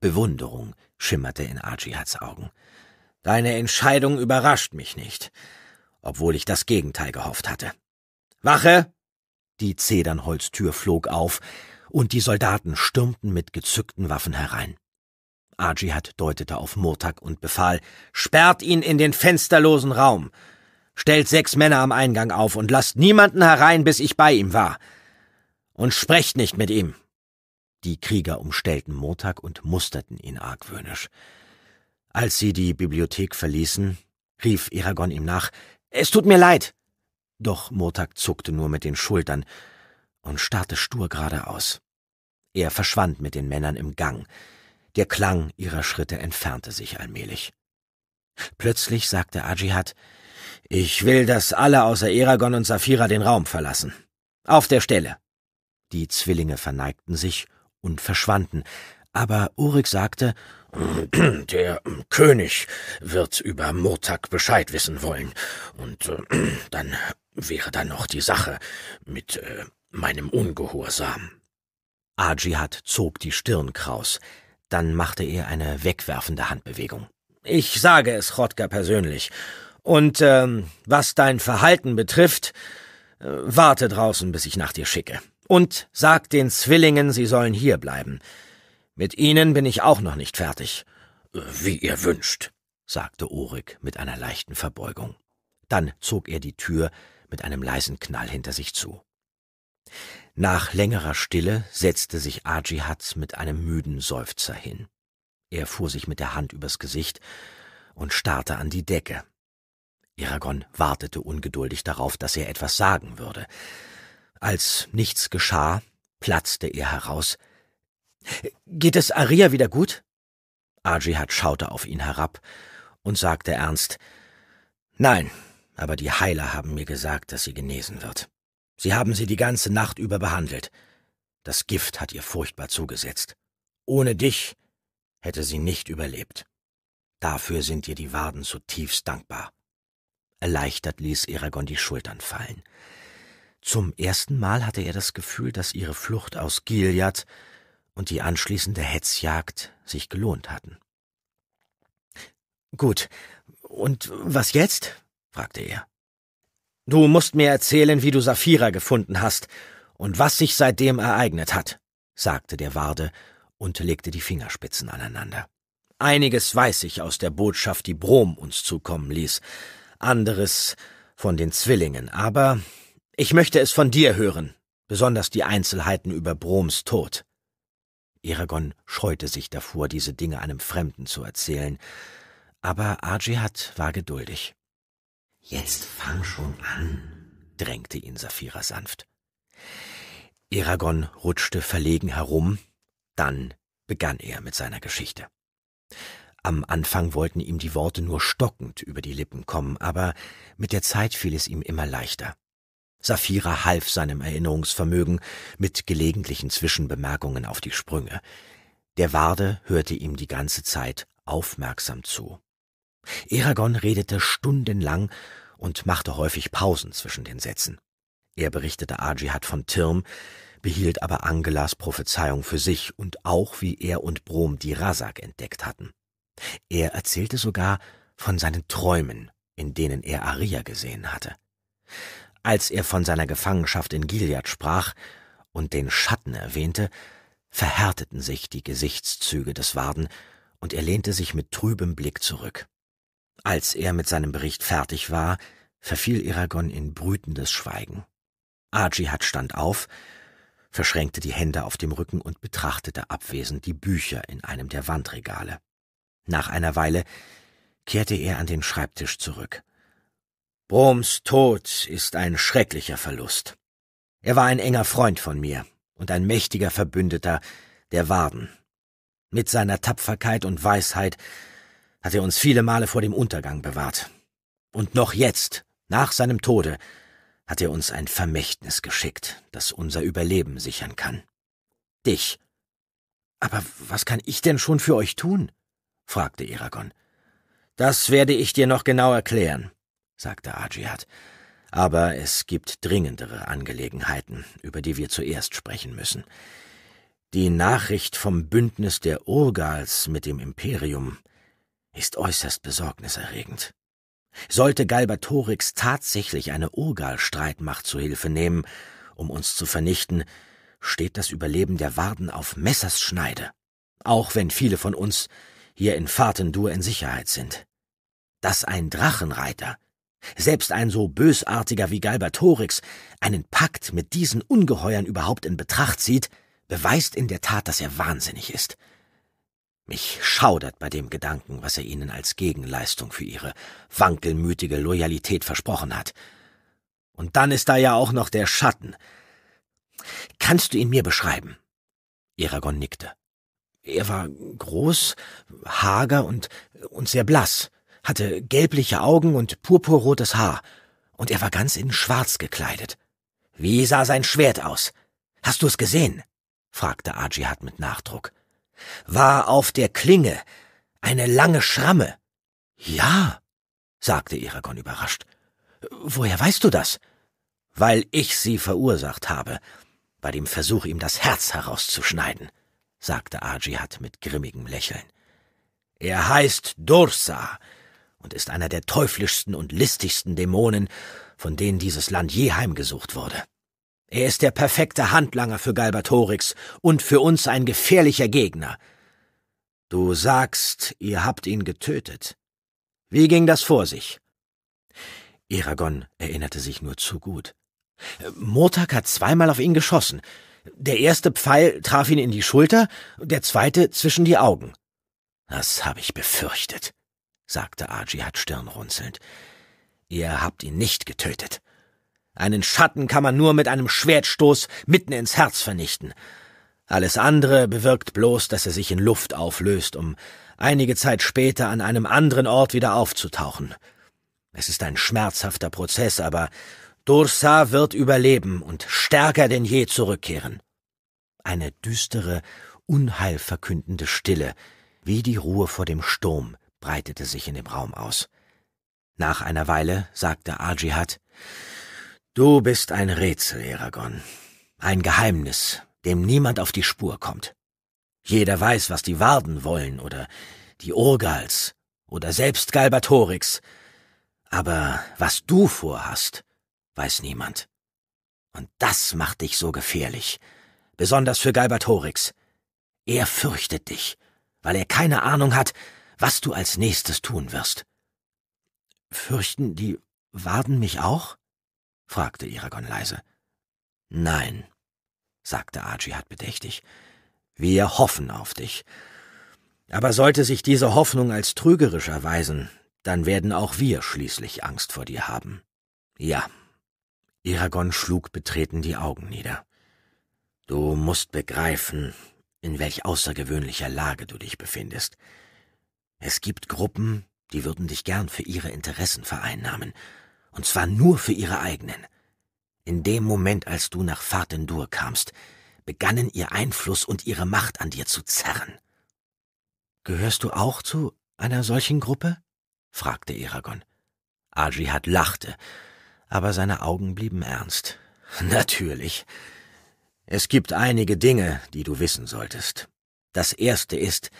S1: Bewunderung schimmerte in Archiats Augen. Deine Entscheidung überrascht mich nicht obwohl ich das Gegenteil gehofft hatte. Wache! Die Zedernholztür flog auf, und die Soldaten stürmten mit gezückten Waffen herein. Ajihad deutete auf Murtak und befahl, sperrt ihn in den fensterlosen Raum, stellt sechs Männer am Eingang auf und lasst niemanden herein, bis ich bei ihm war. Und sprecht nicht mit ihm. Die Krieger umstellten Murtak und musterten ihn argwöhnisch. Als sie die Bibliothek verließen, rief Iragon ihm nach, es tut mir leid. Doch Murtag zuckte nur mit den Schultern und starrte stur geradeaus. Er verschwand mit den Männern im Gang. Der Klang ihrer Schritte entfernte sich allmählich. Plötzlich sagte Ajihat, ich will, dass alle außer Eragon und Saphira den Raum verlassen. Auf der Stelle. Die Zwillinge verneigten sich und verschwanden, aber Urik sagte, Der ähm, König wird über Murtag Bescheid wissen wollen. Und äh, dann wäre da noch die Sache mit äh, meinem Ungehorsam. Adjihad zog die Stirn kraus. Dann machte er eine wegwerfende Handbewegung. Ich sage es Rodger, persönlich. Und ähm, was dein Verhalten betrifft, äh, warte draußen, bis ich nach dir schicke. Und sag den Zwillingen, sie sollen hier bleiben. Mit Ihnen bin ich auch noch nicht fertig. Äh, wie ihr wünscht, sagte Orik mit einer leichten Verbeugung. Dann zog er die Tür mit einem leisen Knall hinter sich zu. Nach längerer Stille setzte sich Ajihatz mit einem müden Seufzer hin. Er fuhr sich mit der Hand übers Gesicht und starrte an die Decke. Iragon wartete ungeduldig darauf, dass er etwas sagen würde. Als nichts geschah, platzte er heraus. Geht es Aria wieder gut? Ajihad schaute auf ihn herab und sagte ernst Nein, aber die Heiler haben mir gesagt, dass sie genesen wird. Sie haben sie die ganze Nacht über behandelt. Das Gift hat ihr furchtbar zugesetzt. Ohne dich hätte sie nicht überlebt. Dafür sind dir die Waden zutiefst dankbar. Erleichtert ließ Eragon die Schultern fallen. Zum ersten Mal hatte er das Gefühl, dass ihre Flucht aus Gilead und die anschließende Hetzjagd sich gelohnt hatten. Gut, und was jetzt? fragte er. Du musst mir erzählen, wie du Saphira gefunden hast und was sich seitdem ereignet hat, sagte der Warde und legte die Fingerspitzen aneinander. Einiges weiß ich aus der Botschaft, die Brom uns zukommen ließ, anderes von den Zwillingen, aber ich möchte es von dir hören, besonders die Einzelheiten über Broms Tod. Eragon scheute sich davor, diese Dinge einem Fremden zu erzählen, aber Arjihad war geduldig. Jetzt fang schon an, drängte ihn Saphira sanft. Eragon rutschte verlegen herum, dann begann er mit seiner Geschichte. Am Anfang wollten ihm die Worte nur stockend über die Lippen kommen, aber mit der Zeit fiel es ihm immer leichter. Safira half seinem Erinnerungsvermögen mit gelegentlichen Zwischenbemerkungen auf die Sprünge. Der Warde hörte ihm die ganze Zeit aufmerksam zu. Eragon redete stundenlang und machte häufig Pausen zwischen den Sätzen. Er berichtete Ajihad von Tirm, behielt aber Angelas Prophezeiung für sich und auch, wie er und Brom die Rasak entdeckt hatten. Er erzählte sogar von seinen Träumen, in denen er Aria gesehen hatte. Als er von seiner Gefangenschaft in Gilead sprach und den Schatten erwähnte, verhärteten sich die Gesichtszüge des Warden, und er lehnte sich mit trübem Blick zurück. Als er mit seinem Bericht fertig war, verfiel Iragon in brütendes Schweigen. Ajihad stand auf, verschränkte die Hände auf dem Rücken und betrachtete abwesend die Bücher in einem der Wandregale. Nach einer Weile kehrte er an den Schreibtisch zurück, Broms Tod ist ein schrecklicher Verlust. Er war ein enger Freund von mir und ein mächtiger Verbündeter der Warden. Mit seiner Tapferkeit und Weisheit hat er uns viele Male vor dem Untergang bewahrt. Und noch jetzt, nach seinem Tode, hat er uns ein Vermächtnis geschickt, das unser Überleben sichern kann. Dich. Aber was kann ich denn schon für euch tun? fragte Eragon. Das werde ich dir noch genau erklären sagte Ajiat. Aber es gibt dringendere Angelegenheiten, über die wir zuerst sprechen müssen. Die Nachricht vom Bündnis der Urgals mit dem Imperium ist äußerst besorgniserregend. Sollte Galbatorix tatsächlich eine Urgal-Streitmacht zu Hilfe nehmen, um uns zu vernichten, steht das Überleben der Warden auf Messers Schneide, auch wenn viele von uns hier in Fatendur in Sicherheit sind. Dass ein Drachenreiter selbst ein so bösartiger wie Galbatorix einen Pakt mit diesen Ungeheuern überhaupt in Betracht zieht, beweist in der Tat, dass er wahnsinnig ist. Mich schaudert bei dem Gedanken, was er ihnen als Gegenleistung für ihre wankelmütige Loyalität versprochen hat. Und dann ist da ja auch noch der Schatten. Kannst du ihn mir beschreiben? Eragon nickte. Er war groß, hager und, und sehr blass hatte gelbliche Augen und purpurrotes Haar, und er war ganz in Schwarz gekleidet. Wie sah sein Schwert aus? Hast du es gesehen? fragte Ajihad mit Nachdruck. War auf der Klinge eine lange Schramme? Ja, sagte Eragon überrascht. Woher weißt du das? Weil ich sie verursacht habe, bei dem Versuch, ihm das Herz herauszuschneiden, sagte Ajihad mit grimmigem Lächeln. Er heißt Dursa, und ist einer der teuflischsten und listigsten Dämonen, von denen dieses Land je heimgesucht wurde. Er ist der perfekte Handlanger für Galbatorix und für uns ein gefährlicher Gegner. Du sagst, ihr habt ihn getötet. Wie ging das vor sich? Eragon erinnerte sich nur zu gut. Motak hat zweimal auf ihn geschossen. Der erste Pfeil traf ihn in die Schulter, der zweite zwischen die Augen. Das habe ich befürchtet, sagte Ajihad stirnrunzelnd. Ihr habt ihn nicht getötet. Einen Schatten kann man nur mit einem Schwertstoß mitten ins Herz vernichten. Alles andere bewirkt bloß, dass er sich in Luft auflöst, um einige Zeit später an einem anderen Ort wieder aufzutauchen. Es ist ein schmerzhafter Prozess, aber Dursa wird überleben und stärker denn je zurückkehren. Eine düstere, unheilverkündende Stille, wie die Ruhe vor dem Sturm, breitete sich in dem Raum aus. Nach einer Weile sagte Arjihad, Du bist ein Rätsel, Eragon. Ein Geheimnis, dem niemand auf die Spur kommt. Jeder weiß, was die Warden wollen oder die Urgals oder selbst Galbatorix. Aber was du vorhast, weiß niemand. Und das macht dich so gefährlich. Besonders für Galbatorix. Er fürchtet dich, weil er keine Ahnung hat, was du als nächstes tun wirst. Fürchten die Warden mich auch? fragte Iragon leise. Nein, sagte Ajihat bedächtig. Wir hoffen auf dich. Aber sollte sich diese Hoffnung als trügerisch erweisen, dann werden auch wir schließlich Angst vor dir haben. Ja. Iragon schlug betreten die Augen nieder. Du musst begreifen, in welch außergewöhnlicher Lage du dich befindest. Es gibt Gruppen, die würden dich gern für ihre Interessen vereinnahmen, und zwar nur für ihre eigenen. In dem Moment, als du nach Fatendur kamst, begannen ihr Einfluss und ihre Macht an dir zu zerren. Gehörst du auch zu einer solchen Gruppe? fragte Eragon. Ajihad lachte, aber seine Augen blieben ernst. Natürlich. Es gibt einige Dinge, die du wissen solltest. Das erste ist,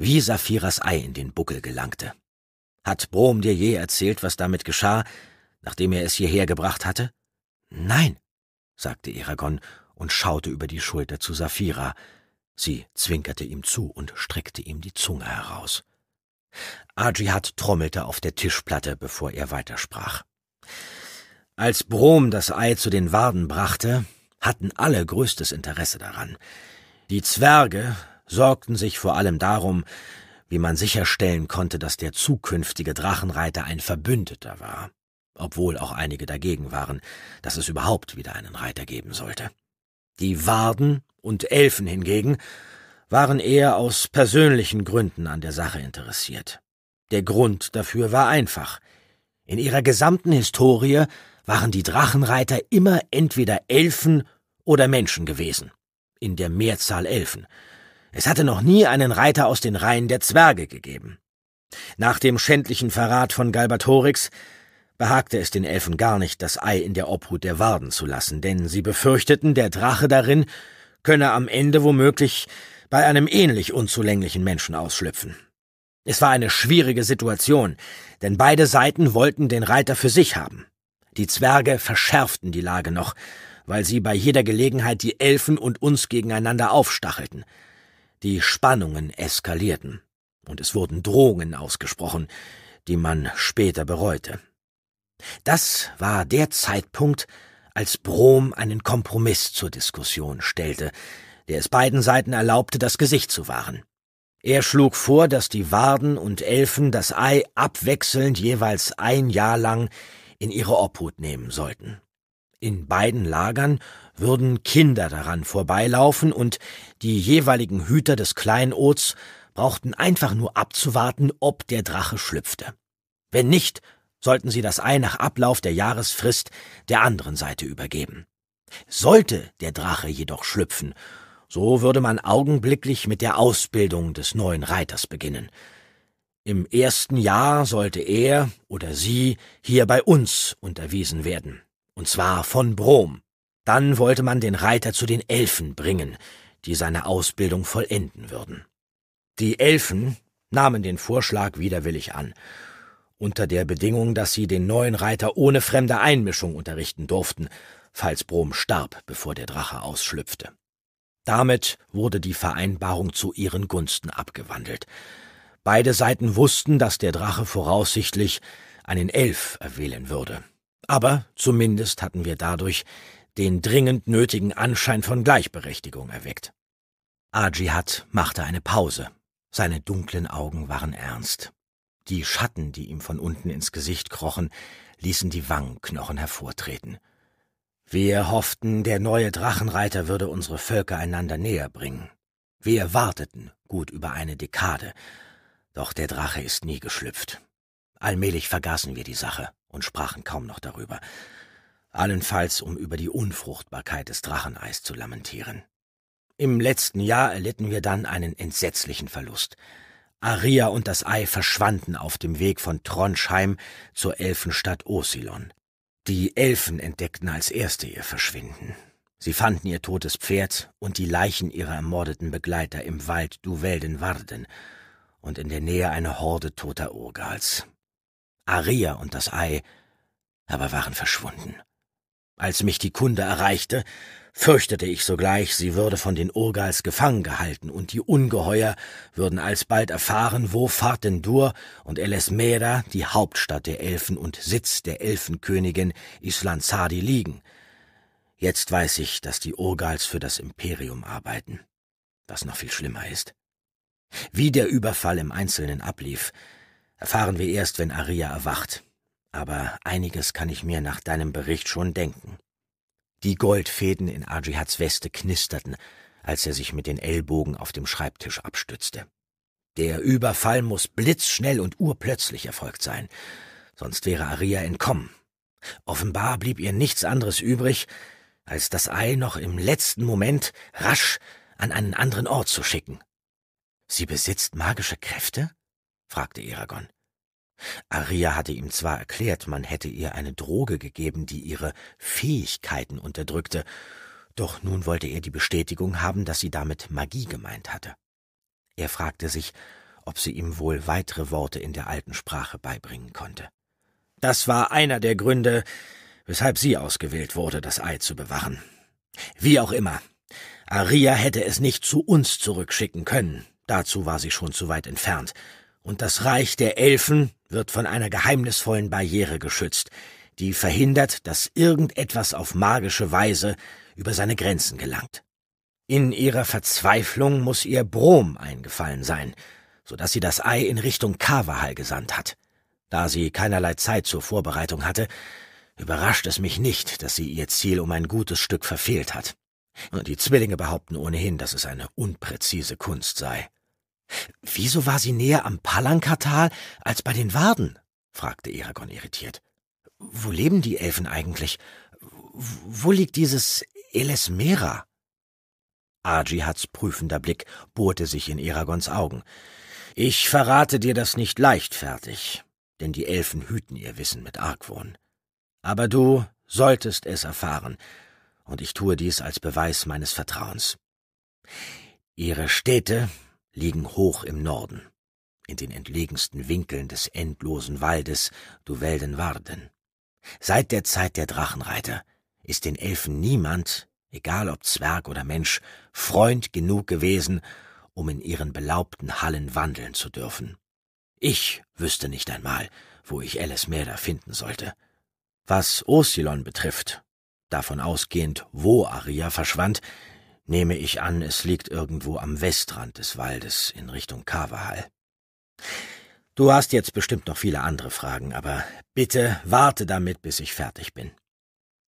S1: wie Saphiras Ei in den Buckel gelangte. Hat Brom dir je erzählt, was damit geschah, nachdem er es hierher gebracht hatte? Nein, sagte Eragon und schaute über die Schulter zu Saphira. Sie zwinkerte ihm zu und streckte ihm die Zunge heraus. Adjihad trommelte auf der Tischplatte, bevor er weitersprach. Als Brom das Ei zu den Warden brachte, hatten alle größtes Interesse daran. Die Zwerge sorgten sich vor allem darum, wie man sicherstellen konnte, dass der zukünftige Drachenreiter ein Verbündeter war, obwohl auch einige dagegen waren, dass es überhaupt wieder einen Reiter geben sollte. Die Warden und Elfen hingegen waren eher aus persönlichen Gründen an der Sache interessiert. Der Grund dafür war einfach. In ihrer gesamten Historie waren die Drachenreiter immer entweder Elfen oder Menschen gewesen, in der Mehrzahl Elfen, es hatte noch nie einen Reiter aus den Reihen der Zwerge gegeben. Nach dem schändlichen Verrat von Galbatorix behagte es den Elfen gar nicht, das Ei in der Obhut der Warden zu lassen, denn sie befürchteten, der Drache darin könne am Ende womöglich bei einem ähnlich unzulänglichen Menschen ausschlüpfen. Es war eine schwierige Situation, denn beide Seiten wollten den Reiter für sich haben. Die Zwerge verschärften die Lage noch, weil sie bei jeder Gelegenheit die Elfen und uns gegeneinander aufstachelten. Die Spannungen eskalierten, und es wurden Drohungen ausgesprochen, die man später bereute. Das war der Zeitpunkt, als Brom einen Kompromiss zur Diskussion stellte, der es beiden Seiten erlaubte, das Gesicht zu wahren. Er schlug vor, dass die Warden und Elfen das Ei abwechselnd jeweils ein Jahr lang in ihre Obhut nehmen sollten. In beiden Lagern würden Kinder daran vorbeilaufen und die jeweiligen Hüter des Kleinods brauchten einfach nur abzuwarten, ob der Drache schlüpfte. Wenn nicht, sollten sie das Ei nach Ablauf der Jahresfrist der anderen Seite übergeben. Sollte der Drache jedoch schlüpfen, so würde man augenblicklich mit der Ausbildung des neuen Reiters beginnen. Im ersten Jahr sollte er oder sie hier bei uns unterwiesen werden und zwar von Brom. Dann wollte man den Reiter zu den Elfen bringen, die seine Ausbildung vollenden würden. Die Elfen nahmen den Vorschlag widerwillig an, unter der Bedingung, dass sie den neuen Reiter ohne fremde Einmischung unterrichten durften, falls Brom starb, bevor der Drache ausschlüpfte. Damit wurde die Vereinbarung zu ihren Gunsten abgewandelt. Beide Seiten wussten, dass der Drache voraussichtlich einen Elf erwählen würde, aber zumindest hatten wir dadurch den dringend nötigen Anschein von Gleichberechtigung erweckt. Ajihat machte eine Pause. Seine dunklen Augen waren ernst. Die Schatten, die ihm von unten ins Gesicht krochen, ließen die Wangenknochen hervortreten. Wir hofften, der neue Drachenreiter würde unsere Völker einander näher bringen. Wir warteten gut über eine Dekade, doch der Drache ist nie geschlüpft. Allmählich vergaßen wir die Sache und sprachen kaum noch darüber, allenfalls um über die Unfruchtbarkeit des Dracheneis zu lamentieren. Im letzten Jahr erlitten wir dann einen entsetzlichen Verlust. Aria und das Ei verschwanden auf dem Weg von Trondheim zur Elfenstadt Osilon. Die Elfen entdeckten als Erste ihr Verschwinden. Sie fanden ihr totes Pferd und die Leichen ihrer ermordeten Begleiter im Wald Duveldenwarden und in der Nähe einer Horde toter Urgals. Aria und das Ei, aber waren verschwunden. Als mich die Kunde erreichte, fürchtete ich sogleich, sie würde von den Urgals gefangen gehalten, und die Ungeheuer würden alsbald erfahren, wo Fartendur und Ellesmera, die Hauptstadt der Elfen und Sitz der Elfenkönigin Islanzadi, liegen. Jetzt weiß ich, dass die Urgals für das Imperium arbeiten, was noch viel schlimmer ist. Wie der Überfall im Einzelnen ablief, Erfahren wir erst, wenn Aria erwacht. Aber einiges kann ich mir nach deinem Bericht schon denken. Die Goldfäden in Ajihats Weste knisterten, als er sich mit den Ellbogen auf dem Schreibtisch abstützte. Der Überfall muss blitzschnell und urplötzlich erfolgt sein, sonst wäre Aria entkommen. Offenbar blieb ihr nichts anderes übrig, als das Ei noch im letzten Moment rasch an einen anderen Ort zu schicken. Sie besitzt magische Kräfte? fragte Eragon. Aria hatte ihm zwar erklärt, man hätte ihr eine Droge gegeben, die ihre Fähigkeiten unterdrückte, doch nun wollte er die Bestätigung haben, dass sie damit Magie gemeint hatte. Er fragte sich, ob sie ihm wohl weitere Worte in der alten Sprache beibringen konnte. Das war einer der Gründe, weshalb sie ausgewählt wurde, das Ei zu bewachen. Wie auch immer, Aria hätte es nicht zu uns zurückschicken können, dazu war sie schon zu weit entfernt, und das Reich der Elfen wird von einer geheimnisvollen Barriere geschützt, die verhindert, dass irgendetwas auf magische Weise über seine Grenzen gelangt. In ihrer Verzweiflung muss ihr Brom eingefallen sein, so dass sie das Ei in Richtung Kavahal gesandt hat. Da sie keinerlei Zeit zur Vorbereitung hatte, überrascht es mich nicht, dass sie ihr Ziel um ein gutes Stück verfehlt hat. Die Zwillinge behaupten ohnehin, dass es eine unpräzise Kunst sei. Wieso war sie näher am Palankatal als bei den Warden? fragte Eragon irritiert. Wo leben die Elfen eigentlich? Wo liegt dieses Elesmera? Arjihats prüfender Blick bohrte sich in Eragons Augen. Ich verrate dir das nicht leichtfertig, denn die Elfen hüten ihr Wissen mit Argwohn. Aber du solltest es erfahren, und ich tue dies als Beweis meines Vertrauens. Ihre Städte liegen hoch im Norden, in den entlegensten Winkeln des endlosen Waldes Duveldenwarden. Seit der Zeit der Drachenreiter ist den Elfen niemand, egal ob Zwerg oder Mensch, Freund genug gewesen, um in ihren belaubten Hallen wandeln zu dürfen. Ich wüsste nicht einmal, wo ich Alice Merda finden sollte. Was Osilon betrifft, davon ausgehend, wo Aria verschwand, nehme ich an, es liegt irgendwo am Westrand des Waldes in Richtung Kavahal. Du hast jetzt bestimmt noch viele andere Fragen, aber bitte warte damit, bis ich fertig bin.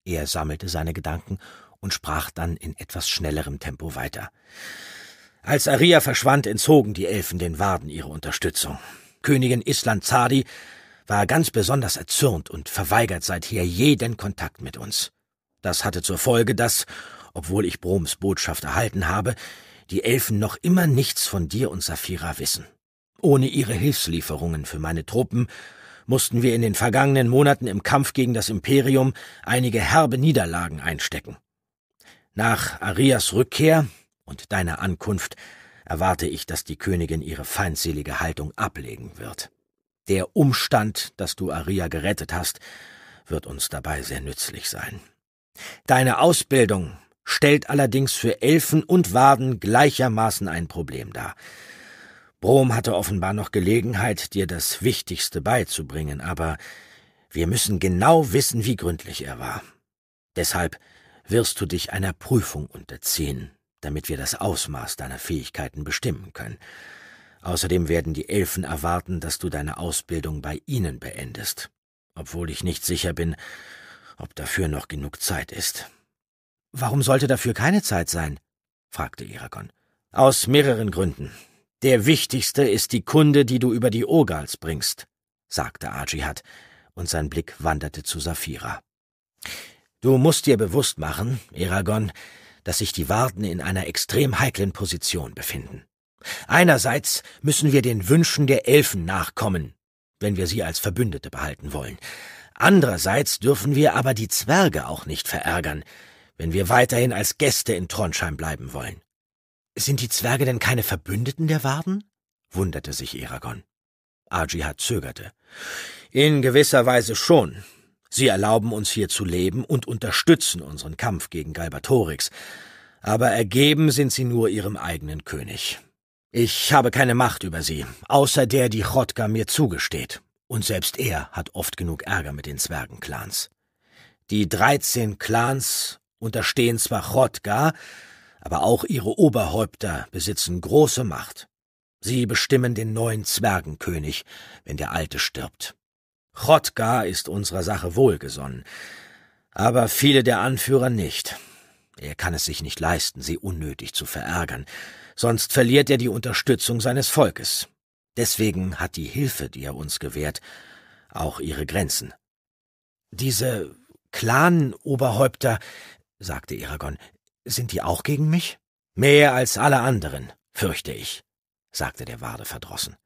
S1: Er sammelte seine Gedanken und sprach dann in etwas schnellerem Tempo weiter. Als Aria verschwand, entzogen die Elfen den Waden ihre Unterstützung. Königin Island Zadi war ganz besonders erzürnt und verweigert seither jeden Kontakt mit uns. Das hatte zur Folge, dass obwohl ich Broms Botschaft erhalten habe, die Elfen noch immer nichts von dir und Saphira wissen. Ohne ihre Hilfslieferungen für meine Truppen mussten wir in den vergangenen Monaten im Kampf gegen das Imperium einige herbe Niederlagen einstecken. Nach Arias Rückkehr und deiner Ankunft erwarte ich, dass die Königin ihre feindselige Haltung ablegen wird. Der Umstand, dass du Aria gerettet hast, wird uns dabei sehr nützlich sein. Deine Ausbildung stellt allerdings für Elfen und Waden gleichermaßen ein Problem dar. Brom hatte offenbar noch Gelegenheit, dir das Wichtigste beizubringen, aber wir müssen genau wissen, wie gründlich er war. Deshalb wirst du dich einer Prüfung unterziehen, damit wir das Ausmaß deiner Fähigkeiten bestimmen können. Außerdem werden die Elfen erwarten, dass du deine Ausbildung bei ihnen beendest, obwohl ich nicht sicher bin, ob dafür noch genug Zeit ist. Warum sollte dafür keine Zeit sein? fragte Eragon. Aus mehreren Gründen. Der wichtigste ist die Kunde, die du über die Ogals bringst, sagte Ajihat, und sein Blick wanderte zu Safira. Du musst dir bewusst machen, Eragon, dass sich die Warden in einer extrem heiklen Position befinden. Einerseits müssen wir den Wünschen der Elfen nachkommen, wenn wir sie als Verbündete behalten wollen. Andererseits dürfen wir aber die Zwerge auch nicht verärgern, wenn wir weiterhin als Gäste in Tronsheim bleiben wollen. Sind die Zwerge denn keine Verbündeten der Warden? wunderte sich Eragon. Ajihad zögerte. In gewisser Weise schon. Sie erlauben uns hier zu leben und unterstützen unseren Kampf gegen Galbatorix, aber ergeben sind sie nur ihrem eigenen König. Ich habe keine Macht über sie, außer der, die Chodka mir zugesteht. Und selbst er hat oft genug Ärger mit den Zwergenclans. Die dreizehn Clans unterstehen zwar Chodka, aber auch ihre Oberhäupter besitzen große Macht. Sie bestimmen den neuen Zwergenkönig, wenn der alte stirbt. Chodka ist unserer Sache wohlgesonnen, aber viele der Anführer nicht. Er kann es sich nicht leisten, sie unnötig zu verärgern, sonst verliert er die Unterstützung seines Volkes. Deswegen hat die Hilfe, die er uns gewährt, auch ihre Grenzen. Diese Clan-Oberhäupter sagte Eragon. Sind die auch gegen mich? Mehr als alle anderen, fürchte ich, sagte der Wade verdrossen.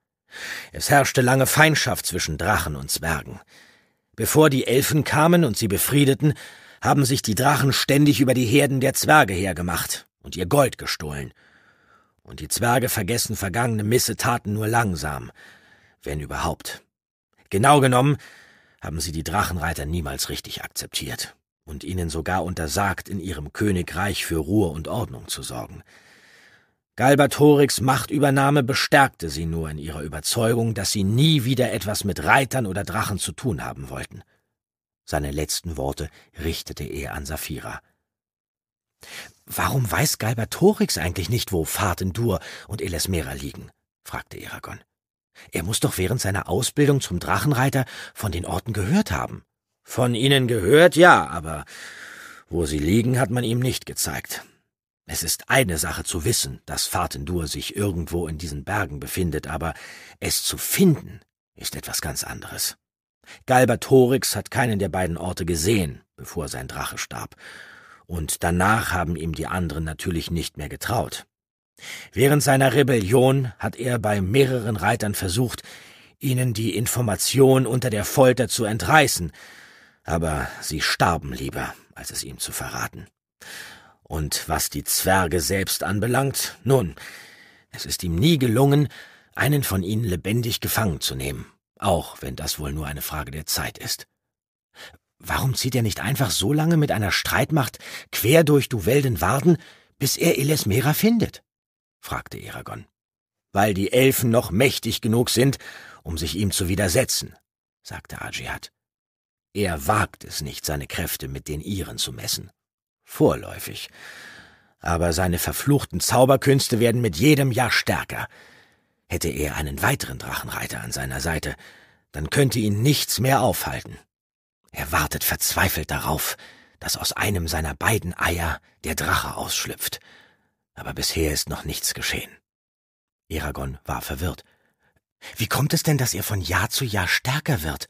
S1: Es herrschte lange Feindschaft zwischen Drachen und Zwergen. Bevor die Elfen kamen und sie befriedeten, haben sich die Drachen ständig über die Herden der Zwerge hergemacht und ihr Gold gestohlen. Und die Zwerge vergessen vergangene Missetaten nur langsam, wenn überhaupt. Genau genommen haben sie die Drachenreiter niemals richtig akzeptiert und ihnen sogar untersagt, in ihrem Königreich für Ruhe und Ordnung zu sorgen. Galbatorix Machtübernahme bestärkte sie nur in ihrer Überzeugung, dass sie nie wieder etwas mit Reitern oder Drachen zu tun haben wollten. Seine letzten Worte richtete er an Saphira. Warum weiß Galbatorix eigentlich nicht, wo Fatendur und Elesmera liegen? fragte Eragon. Er muss doch während seiner Ausbildung zum Drachenreiter von den Orten gehört haben. Von Ihnen gehört, ja, aber wo sie liegen, hat man ihm nicht gezeigt. Es ist eine Sache zu wissen, dass Fatendur sich irgendwo in diesen Bergen befindet, aber es zu finden ist etwas ganz anderes. Galbert Horix hat keinen der beiden Orte gesehen, bevor sein Drache starb, und danach haben ihm die anderen natürlich nicht mehr getraut. Während seiner Rebellion hat er bei mehreren Reitern versucht, ihnen die Information unter der Folter zu entreißen, aber sie starben lieber, als es ihm zu verraten. Und was die Zwerge selbst anbelangt, nun, es ist ihm nie gelungen, einen von ihnen lebendig gefangen zu nehmen, auch wenn das wohl nur eine Frage der Zeit ist. Warum zieht er nicht einfach so lange mit einer Streitmacht quer durch Duwelden Duveldenwarden, bis er Elesmera findet? fragte Eragon. Weil die Elfen noch mächtig genug sind, um sich ihm zu widersetzen, sagte Ajihat. Er wagt es nicht, seine Kräfte mit den ihren zu messen. Vorläufig. Aber seine verfluchten Zauberkünste werden mit jedem Jahr stärker. Hätte er einen weiteren Drachenreiter an seiner Seite, dann könnte ihn nichts mehr aufhalten. Er wartet verzweifelt darauf, dass aus einem seiner beiden Eier der Drache ausschlüpft. Aber bisher ist noch nichts geschehen. Eragon war verwirrt. Wie kommt es denn, dass er von Jahr zu Jahr stärker wird?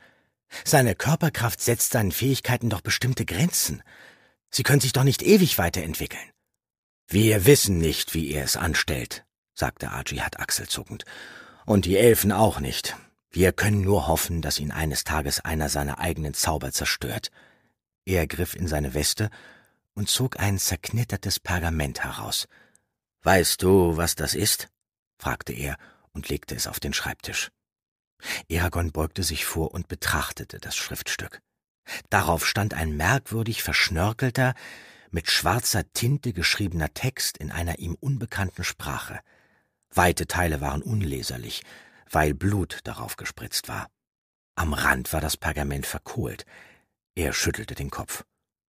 S1: Seine Körperkraft setzt seinen Fähigkeiten doch bestimmte Grenzen. Sie können sich doch nicht ewig weiterentwickeln. Wir wissen nicht, wie er es anstellt, sagte Ajihad achselzuckend. Und die Elfen auch nicht. Wir können nur hoffen, dass ihn eines Tages einer seiner eigenen Zauber zerstört. Er griff in seine Weste und zog ein zerknittertes Pergament heraus. Weißt du, was das ist? fragte er und legte es auf den Schreibtisch. Eragon beugte sich vor und betrachtete das Schriftstück. Darauf stand ein merkwürdig verschnörkelter, mit schwarzer Tinte geschriebener Text in einer ihm unbekannten Sprache. Weite Teile waren unleserlich, weil Blut darauf gespritzt war. Am Rand war das Pergament verkohlt. Er schüttelte den Kopf.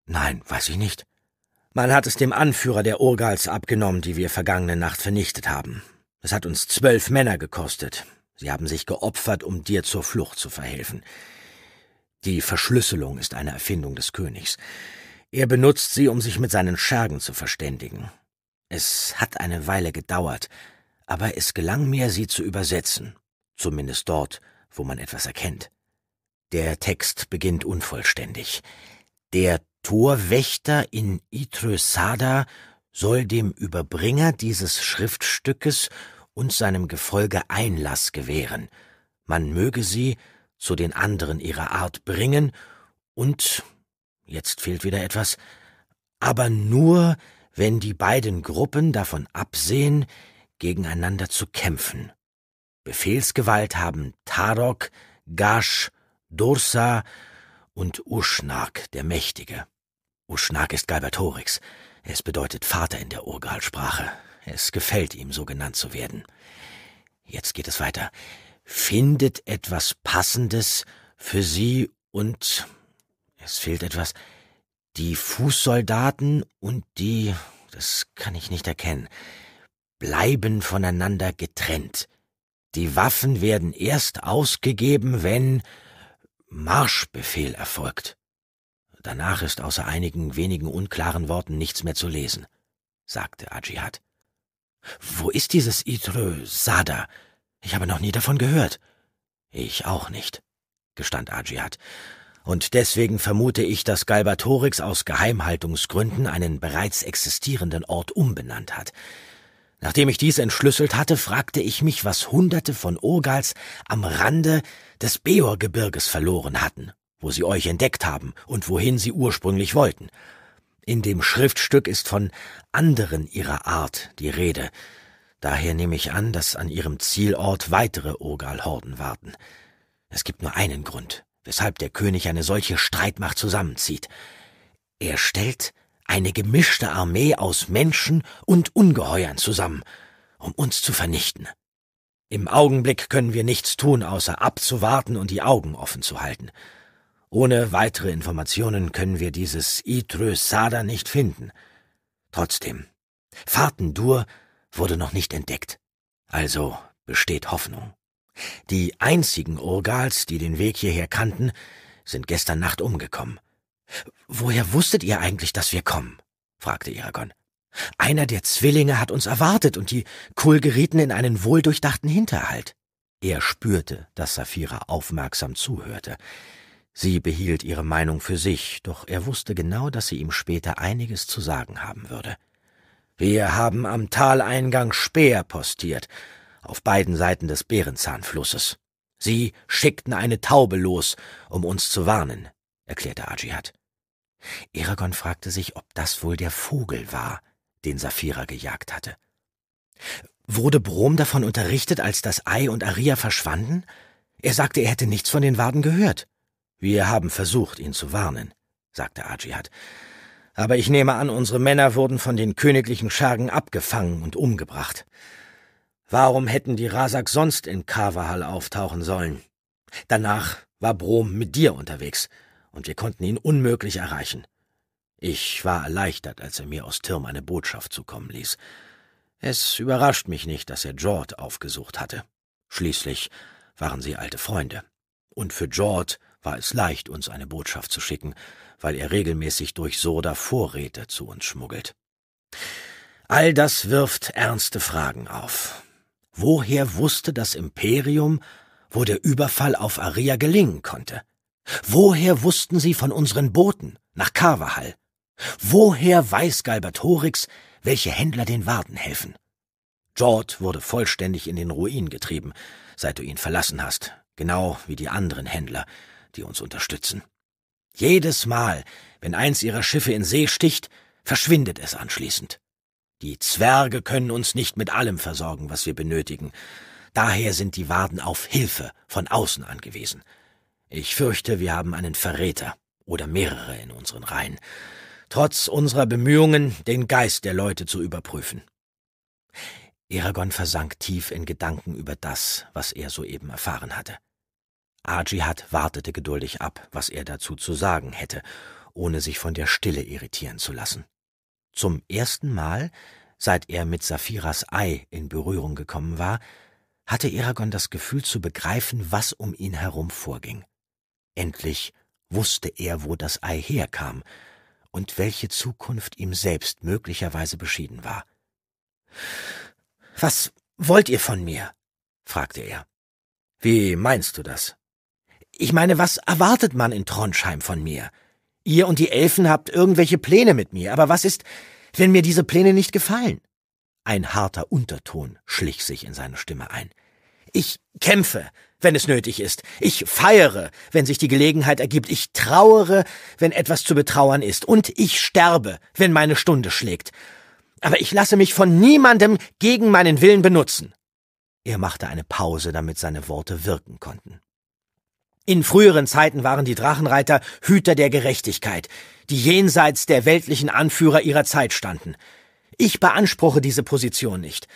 S1: Nein, weiß ich nicht. Man hat es dem Anführer der Urgals abgenommen, die wir vergangene Nacht vernichtet haben. Es hat uns zwölf Männer gekostet. Sie haben sich geopfert, um dir zur Flucht zu verhelfen. Die Verschlüsselung ist eine Erfindung des Königs. Er benutzt sie, um sich mit seinen Schergen zu verständigen. Es hat eine Weile gedauert, aber es gelang mir, sie zu übersetzen, zumindest dort, wo man etwas erkennt. Der Text beginnt unvollständig. Der Torwächter in Itresada soll dem Überbringer dieses Schriftstückes und seinem Gefolge Einlass gewähren, man möge sie zu den anderen ihrer Art bringen und jetzt fehlt wieder etwas, aber nur, wenn die beiden Gruppen davon absehen, gegeneinander zu kämpfen. Befehlsgewalt haben Tarok, Gash, Dursa und Uschnak, der Mächtige. Uschnak ist Galbatorix. Es bedeutet Vater in der Urgalsprache. Es gefällt ihm, so genannt zu werden. Jetzt geht es weiter. Findet etwas Passendes für Sie und es fehlt etwas. Die Fußsoldaten und die, das kann ich nicht erkennen, bleiben voneinander getrennt. Die Waffen werden erst ausgegeben, wenn Marschbefehl erfolgt. Danach ist außer einigen wenigen unklaren Worten nichts mehr zu lesen, sagte Adjihad. Wo ist dieses Idrö Sada? Ich habe noch nie davon gehört. Ich auch nicht, gestand Ajiat. Und deswegen vermute ich, dass Galbatorix aus Geheimhaltungsgründen einen bereits existierenden Ort umbenannt hat. Nachdem ich dies entschlüsselt hatte, fragte ich mich, was Hunderte von Urgals am Rande des Beorgebirges verloren hatten, wo sie euch entdeckt haben und wohin sie ursprünglich wollten. In dem Schriftstück ist von anderen ihrer Art die Rede. Daher nehme ich an, dass an ihrem Zielort weitere ogal warten. Es gibt nur einen Grund, weshalb der König eine solche Streitmacht zusammenzieht. Er stellt eine gemischte Armee aus Menschen und Ungeheuern zusammen, um uns zu vernichten. Im Augenblick können wir nichts tun, außer abzuwarten und die Augen offen zu halten. Ohne weitere Informationen können wir dieses Itrö Sada nicht finden. Trotzdem, Fahrtendur wurde noch nicht entdeckt. Also besteht Hoffnung. Die einzigen Urgals, die den Weg hierher kannten, sind gestern Nacht umgekommen. Woher wusstet ihr eigentlich, dass wir kommen? fragte Eragon. Einer der Zwillinge hat uns erwartet und die Kul gerieten in einen wohldurchdachten Hinterhalt. Er spürte, dass Saphira aufmerksam zuhörte. Sie behielt ihre Meinung für sich, doch er wusste genau, dass sie ihm später einiges zu sagen haben würde. Wir haben am Taleingang Speer postiert, auf beiden Seiten des Bärenzahnflusses. Sie schickten eine Taube los, um uns zu warnen, erklärte Ajihad. Eragon fragte sich, ob das wohl der Vogel war, den Saphira gejagt hatte. Wurde Brom davon unterrichtet, als das Ei und Aria verschwanden? Er sagte, er hätte nichts von den Waden gehört. Wir haben versucht, ihn zu warnen, sagte Ajihad. Aber ich nehme an, unsere Männer wurden von den königlichen Schergen abgefangen und umgebracht. Warum hätten die Rasak sonst in Kavahal auftauchen sollen? Danach war Brom mit dir unterwegs, und wir konnten ihn unmöglich erreichen. Ich war erleichtert, als er mir aus Tirm eine Botschaft zukommen ließ. Es überrascht mich nicht, dass er Jord aufgesucht hatte. Schließlich waren sie alte Freunde. Und für Jord war es leicht, uns eine Botschaft zu schicken, weil er regelmäßig durch Soda Vorräte zu uns schmuggelt. All das wirft ernste Fragen auf. Woher wusste das Imperium, wo der Überfall auf Aria gelingen konnte? Woher wussten sie von unseren Booten nach Carvajal? Woher weiß Galbatorix, welche Händler den Warden helfen? George wurde vollständig in den Ruin getrieben, seit du ihn verlassen hast, genau wie die anderen Händler, die uns unterstützen. Jedes Mal, wenn eins ihrer Schiffe in See sticht, verschwindet es anschließend. Die Zwerge können uns nicht mit allem versorgen, was wir benötigen. Daher sind die Waden auf Hilfe von außen angewiesen. Ich fürchte, wir haben einen Verräter oder mehrere in unseren Reihen, trotz unserer Bemühungen, den Geist der Leute zu überprüfen. Eragon versank tief in Gedanken über das, was er soeben erfahren hatte. Ajihad wartete geduldig ab, was er dazu zu sagen hätte, ohne sich von der Stille irritieren zu lassen. Zum ersten Mal, seit er mit Safiras Ei in Berührung gekommen war, hatte Eragon das Gefühl zu begreifen, was um ihn herum vorging. Endlich wusste er, wo das Ei herkam und welche Zukunft ihm selbst möglicherweise beschieden war. Was wollt ihr von mir? fragte er. Wie meinst du das? Ich meine, was erwartet man in Trondheim von mir? Ihr und die Elfen habt irgendwelche Pläne mit mir, aber was ist, wenn mir diese Pläne nicht gefallen? Ein harter Unterton schlich sich in seine Stimme ein. Ich kämpfe, wenn es nötig ist. Ich feiere, wenn sich die Gelegenheit ergibt. Ich trauere, wenn etwas zu betrauern ist. Und ich sterbe, wenn meine Stunde schlägt. Aber ich lasse mich von niemandem gegen meinen Willen benutzen. Er machte eine Pause, damit seine Worte wirken konnten. In früheren Zeiten waren die Drachenreiter Hüter der Gerechtigkeit, die jenseits der weltlichen Anführer ihrer Zeit standen. Ich beanspruche diese Position nicht.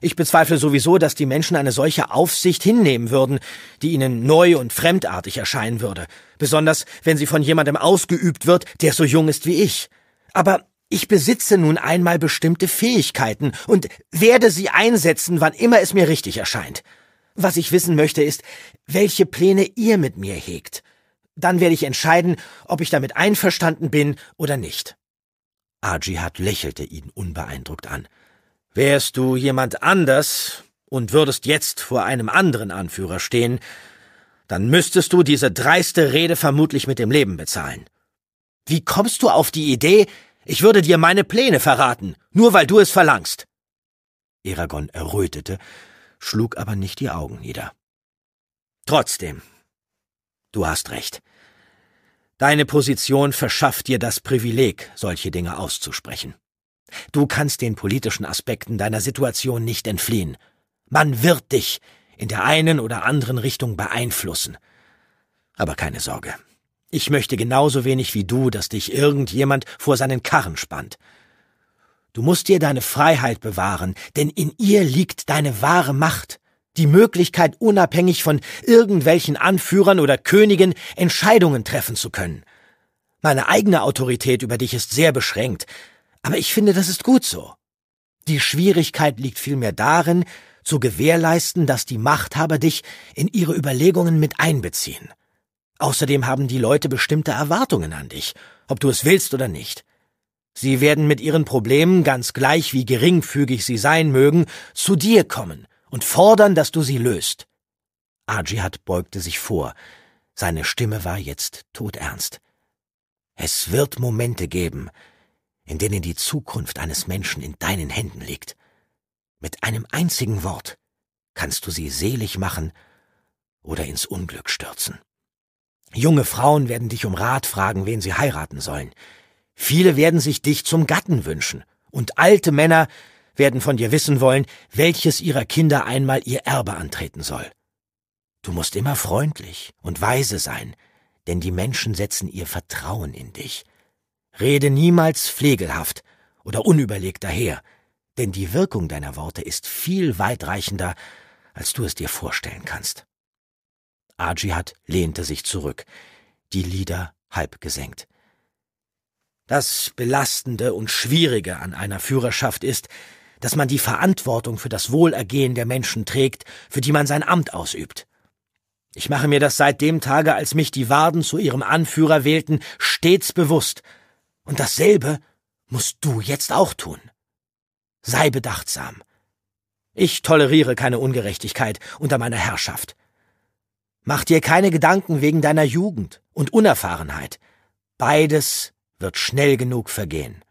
S1: Ich bezweifle sowieso, dass die Menschen eine solche Aufsicht hinnehmen würden, die ihnen neu und fremdartig erscheinen würde, besonders wenn sie von jemandem ausgeübt wird, der so jung ist wie ich. Aber ich besitze nun einmal bestimmte Fähigkeiten und werde sie einsetzen, wann immer es mir richtig erscheint. Was ich wissen möchte, ist, welche Pläne ihr mit mir hegt. Dann werde ich entscheiden, ob ich damit einverstanden bin oder nicht. Ajihad lächelte ihn unbeeindruckt an. Wärst du jemand anders und würdest jetzt vor einem anderen Anführer stehen, dann müsstest du diese dreiste Rede vermutlich mit dem Leben bezahlen. Wie kommst du auf die Idee, ich würde dir meine Pläne verraten, nur weil du es verlangst? Eragon errötete schlug aber nicht die Augen nieder. Trotzdem, du hast recht. Deine Position verschafft dir das Privileg, solche Dinge auszusprechen. Du kannst den politischen Aspekten deiner Situation nicht entfliehen. Man wird dich in der einen oder anderen Richtung beeinflussen. Aber keine Sorge. Ich möchte genauso wenig wie du, dass dich irgendjemand vor seinen Karren spannt. Du musst dir deine Freiheit bewahren, denn in ihr liegt deine wahre Macht, die Möglichkeit, unabhängig von irgendwelchen Anführern oder Königen Entscheidungen treffen zu können. Meine eigene Autorität über dich ist sehr beschränkt, aber ich finde, das ist gut so. Die Schwierigkeit liegt vielmehr darin, zu gewährleisten, dass die Machthaber dich in ihre Überlegungen mit einbeziehen. Außerdem haben die Leute bestimmte Erwartungen an dich, ob du es willst oder nicht. Sie werden mit ihren Problemen, ganz gleich wie geringfügig sie sein mögen, zu dir kommen und fordern, dass du sie löst. Ajihad beugte sich vor. Seine Stimme war jetzt todernst. Es wird Momente geben, in denen die Zukunft eines Menschen in deinen Händen liegt. Mit einem einzigen Wort kannst du sie selig machen oder ins Unglück stürzen. Junge Frauen werden dich um Rat fragen, wen sie heiraten sollen. Viele werden sich dich zum Gatten wünschen, und alte Männer werden von dir wissen wollen, welches ihrer Kinder einmal ihr Erbe antreten soll. Du musst immer freundlich und weise sein, denn die Menschen setzen ihr Vertrauen in dich. Rede niemals pflegelhaft oder unüberlegt daher, denn die Wirkung deiner Worte ist viel weitreichender, als du es dir vorstellen kannst. Ajihat lehnte sich zurück, die Lider halb gesenkt. Das Belastende und Schwierige an einer Führerschaft ist, dass man die Verantwortung für das Wohlergehen der Menschen trägt, für die man sein Amt ausübt. Ich mache mir das seit dem Tage, als mich die Warden zu ihrem Anführer wählten, stets bewusst. Und dasselbe musst du jetzt auch tun. Sei bedachtsam. Ich toleriere keine Ungerechtigkeit unter meiner Herrschaft. Mach dir keine Gedanken wegen deiner Jugend und Unerfahrenheit. Beides wird schnell genug vergehen.